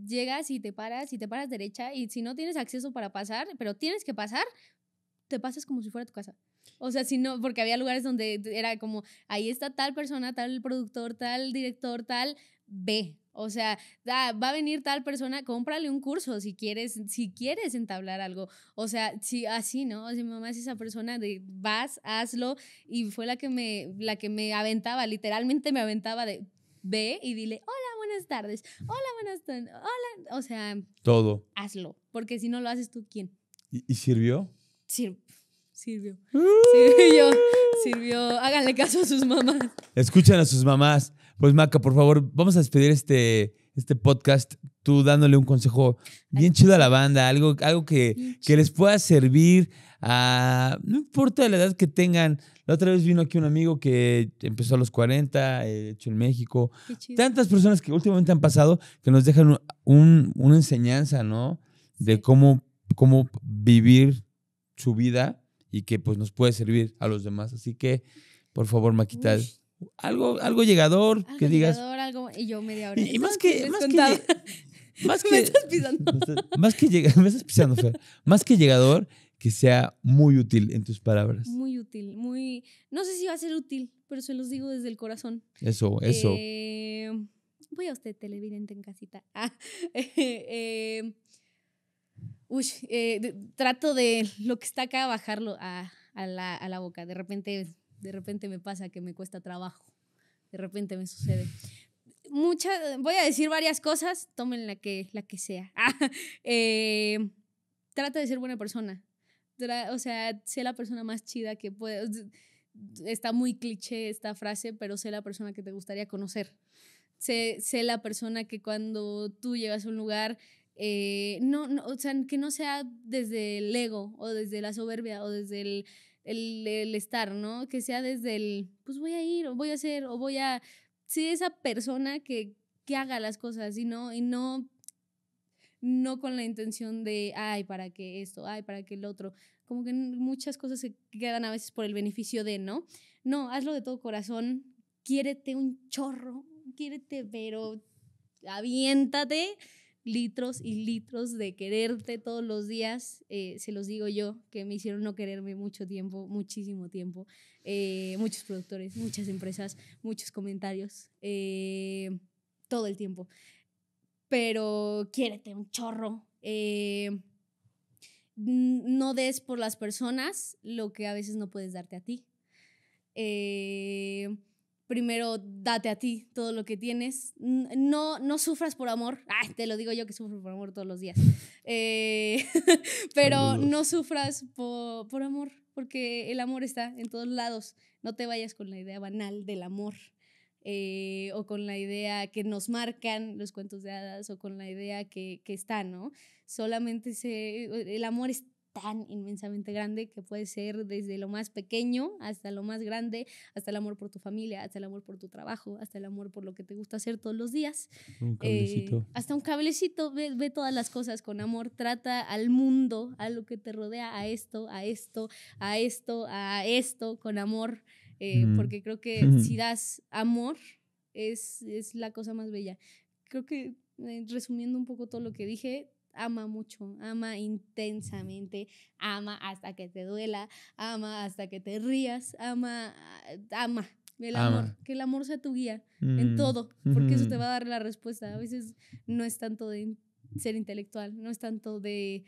llegas y te paras y te paras derecha y si no tienes acceso para pasar, pero tienes que pasar, te pasas como si fuera tu casa. O sea, si no, porque había lugares donde era como, ahí está tal persona, tal productor, tal director, tal, ve. O sea, ah, va a venir tal persona, cómprale un curso si quieres, si quieres entablar algo. O sea, si así, ¿no? Si mi mamá es esa persona de vas, hazlo y fue la que me la que me aventaba, literalmente me aventaba de ve y dile, "Hola, buenas tardes. Hola, buenas tardes. Hola." O sea, todo. Hazlo, porque si no lo haces tú quién. ¿Y, sirvió? sirvió? ¡Uh! sirvió. Sirvió, Háganle caso a sus mamás. Escuchen a sus mamás. Pues Maca, por favor, vamos a despedir este, este podcast tú dándole un consejo bien chido a la banda, algo, algo que, que les pueda servir a, no importa la edad que tengan. La otra vez vino aquí un amigo que empezó a los 40, eh, hecho en México. Tantas personas que últimamente han pasado que nos dejan una enseñanza, ¿no? De cómo, cómo vivir su vida y que pues nos puede servir a los demás. Así que, por favor, Maquita, algo, algo llegador que digas. Llegador, algo, y yo media hora. Y, más que, más que, más que, me estás pisando. Más que, llegador, que sea muy útil en tus palabras. Muy útil, muy, no sé si va a ser útil, pero se los digo desde el corazón. Eso, eso. Eh, voy a usted televidente en casita. eh, eh uy, eh, trato de lo que está acá bajarlo a, la, boca. De repente, de repente me pasa que me cuesta trabajo. De repente me sucede. Mucha, voy a decir varias cosas, tomen la que, la que sea. Ah, eh, trato trata de ser buena persona. o sea, sé la persona más chida que puede Está muy cliché esta frase, pero sé la persona que te gustaría conocer. Sé, sé la persona que cuando tú llegas a un lugar eh, no, o sea, que no sea desde el ego o desde la soberbia o desde el, el, estar, ¿no? Que sea desde el, pues voy a ir o voy a hacer o voy a, sí, esa persona que, que haga las cosas y no, y no, no con la intención de, ay, para que esto, ay, para que el otro, como que muchas cosas se quedan a veces por el beneficio de, ¿no? No, hazlo de todo corazón, quiérete un chorro, quiérete, pero aviéntate litros y litros de quererte todos los días, eh, se los digo yo, que me hicieron no quererme mucho tiempo, muchísimo tiempo, eh, muchos productores, muchas empresas, muchos comentarios, eh, todo el tiempo. Pero quiérete un chorro. no des por las personas lo que a veces no puedes darte a ti. Eh, primero date a ti todo lo que tienes. No, no sufras por amor. te lo digo yo que sufro por amor todos los días. Eh, pero no sufras por, por, amor, porque el amor está en todos lados. No te vayas con la idea banal del amor. Eh, o con la idea que nos marcan los cuentos de hadas o con la idea que, que está, ¿no? Solamente se, el amor es tan inmensamente grande que puede ser desde lo más pequeño hasta lo más grande, hasta el amor por tu familia, hasta el amor por tu trabajo, hasta el amor por lo que te gusta hacer todos los días. Eh, hasta un cablecito, ve, todas las cosas con amor, trata al mundo, a lo que te rodea, a esto, a esto, a esto, a esto, con amor, eh, mm. porque creo que si das amor es, es la cosa más bella. Creo que eh, resumiendo un poco todo lo que dije, ama mucho, ama intensamente, ama hasta que te duela, ama hasta que te rías, ama, ama. El amor, que el amor sea tu guía en mm. todo, porque eso te va a dar la respuesta. A veces no es tanto de ser intelectual, no es tanto de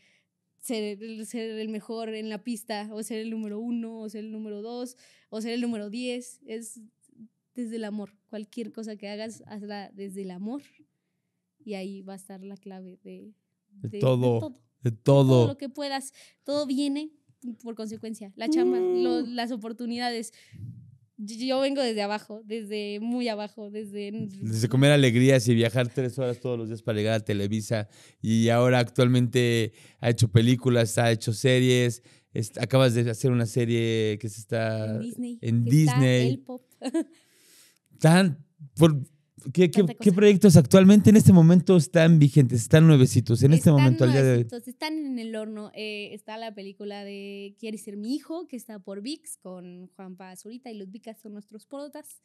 ser, ser, el mejor en la pista, o ser el número uno, o ser el número dos, o ser el número diez. Es desde el amor. Cualquier cosa que hagas, hazla desde el amor. Y ahí va a estar la clave de, de, todo, de, todo, todo. lo que puedas. Todo viene por consecuencia. La chamba, mm. las oportunidades. Yo vengo desde abajo, desde muy abajo, desde... Desde comer alegrías y viajar tres horas todos los días para llegar a Televisa. Y ahora actualmente ha hecho películas, ha hecho series. acabas de hacer una serie que se está... En Disney. En Disney. Está el pop. Tan, por, ¿Qué, proyectos actualmente en este momento están vigentes? Están nuevecitos en este momento al día de Están en el horno. Eh, está la película de Quieres ser mi hijo, que está por VIX con Juanpa Zurita y Ludvika son nuestros protas.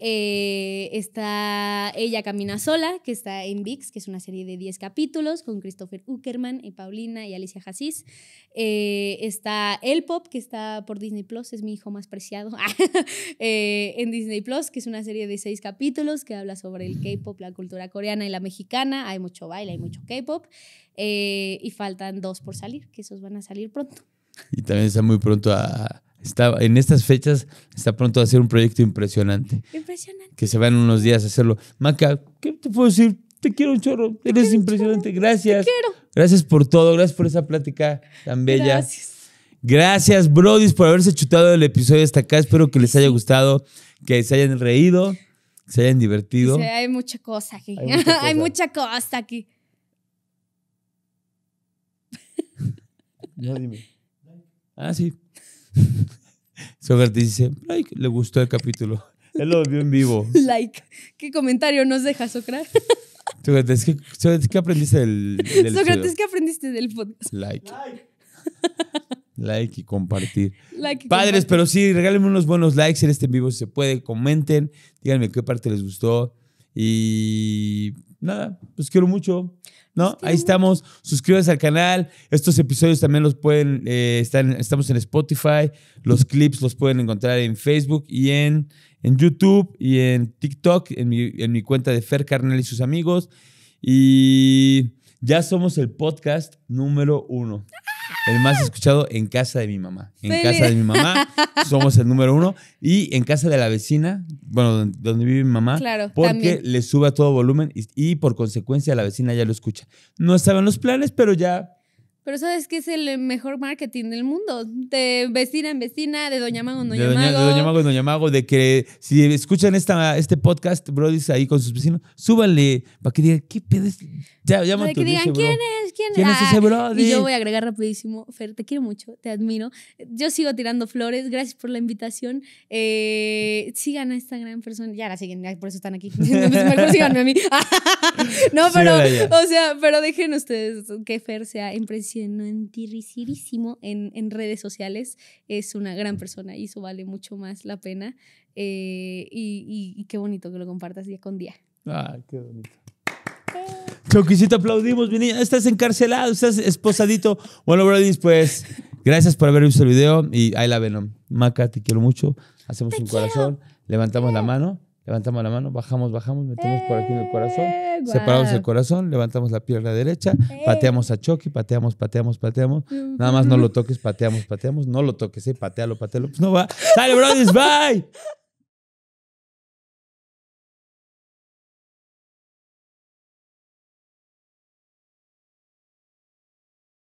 Eh, está Ella camina sola, que está en VIX, que es una serie de 10 capítulos con Christopher Uckerman y eh, Paulina y Alicia Jacis. está El Pop, que está por Disney Plus, es mi hijo más preciado en Disney Plus, que es una serie de 6 capítulos que habla sobre el K-pop, la cultura coreana y la mexicana. Hay mucho baile, hay mucho K-pop. Eh, y faltan dos por salir, que esos van a salir pronto. Y también está muy pronto a. Está, en estas fechas está pronto a hacer un proyecto impresionante. Impresionante. Que se van unos días a hacerlo. Maca, ¿qué te puedo decir? Te quiero un chorro. Eres impresionante. Gracias. quiero. Gracias por todo. Gracias por esa plática tan bella. Gracias. Gracias, Brodis, por haberse chutado el episodio hasta acá. Espero que les haya gustado, que se hayan reído se hayan divertido. Dice, hay mucha cosa aquí. Hay mucha cosa, aquí. ya dime. Ah, sí. Socrates dice, like, le gustó el capítulo. Él lo vio en vivo. Like. ¿Qué comentario nos deja, Socrates? Socrates, ¿qué, aprendiste del, del Sócrates, ¿qué aprendiste del podcast? like. Like y compartir. Padres, pero sí, regálenme unos buenos likes en este en vivo si se puede. Comenten, díganme qué parte les gustó. Y nada, los pues quiero mucho. ¿No? Pues Ahí estamos. Suscríbanse al canal. Estos episodios también los pueden. Eh, estamos en Spotify. Los clips los pueden encontrar en Facebook y en, en YouTube y en TikTok, en mi, en mi cuenta de Fer Carnal y sus amigos. Y ya somos el podcast número uno. ¡Ah! El más escuchado en casa de mi mamá. En casa de mi mamá somos el número uno. Y en casa de la vecina, bueno, donde vive mi mamá. Claro, porque le sube a todo volumen y, por consecuencia la vecina ya lo escucha. No estaban los planes, pero ya pero sabes que es el mejor marketing del mundo. De vecina en vecina, de Doña Mago en Doña, Mago. De Doña Mago en Doña Mago, de que si escuchan esta, este podcast, Brody, ahí con sus vecinos, súbanle para que digan, ¿qué pedo es? Ya, ya para que digan, ¿quién es? ¿Quién, es ese ah, Brody? Y yo voy a agregar rapidísimo, Fer, te quiero mucho, te admiro. Yo sigo tirando flores, gracias por la invitación. Eh, sigan a esta gran persona. Ya la siguen, por eso están aquí. Pues, mejor síganme a mí. no, pero, o sea, pero dejen ustedes que Fer sea impresionante no en, en redes sociales, es una gran persona y eso vale mucho más la pena. Eh, y, qué bonito que lo compartas día con día. Ah, qué bonito. Eh. aplaudimos, mi niña. Estás encarcelado, estás esposadito. Bueno, brothers pues gracias por haber visto el video y ahí la Venom. Maca, te quiero mucho. Hacemos un corazón, levantamos la mano levantamos la mano, bajamos, bajamos, metemos por aquí en el corazón, separamos el corazón, levantamos la pierna derecha, pateamos a Chucky, pateamos, pateamos, pateamos, nada más no lo toques, pateamos, pateamos, no lo toques, ¿eh? patealo, patealo, pues no va, sale, brothers, bye.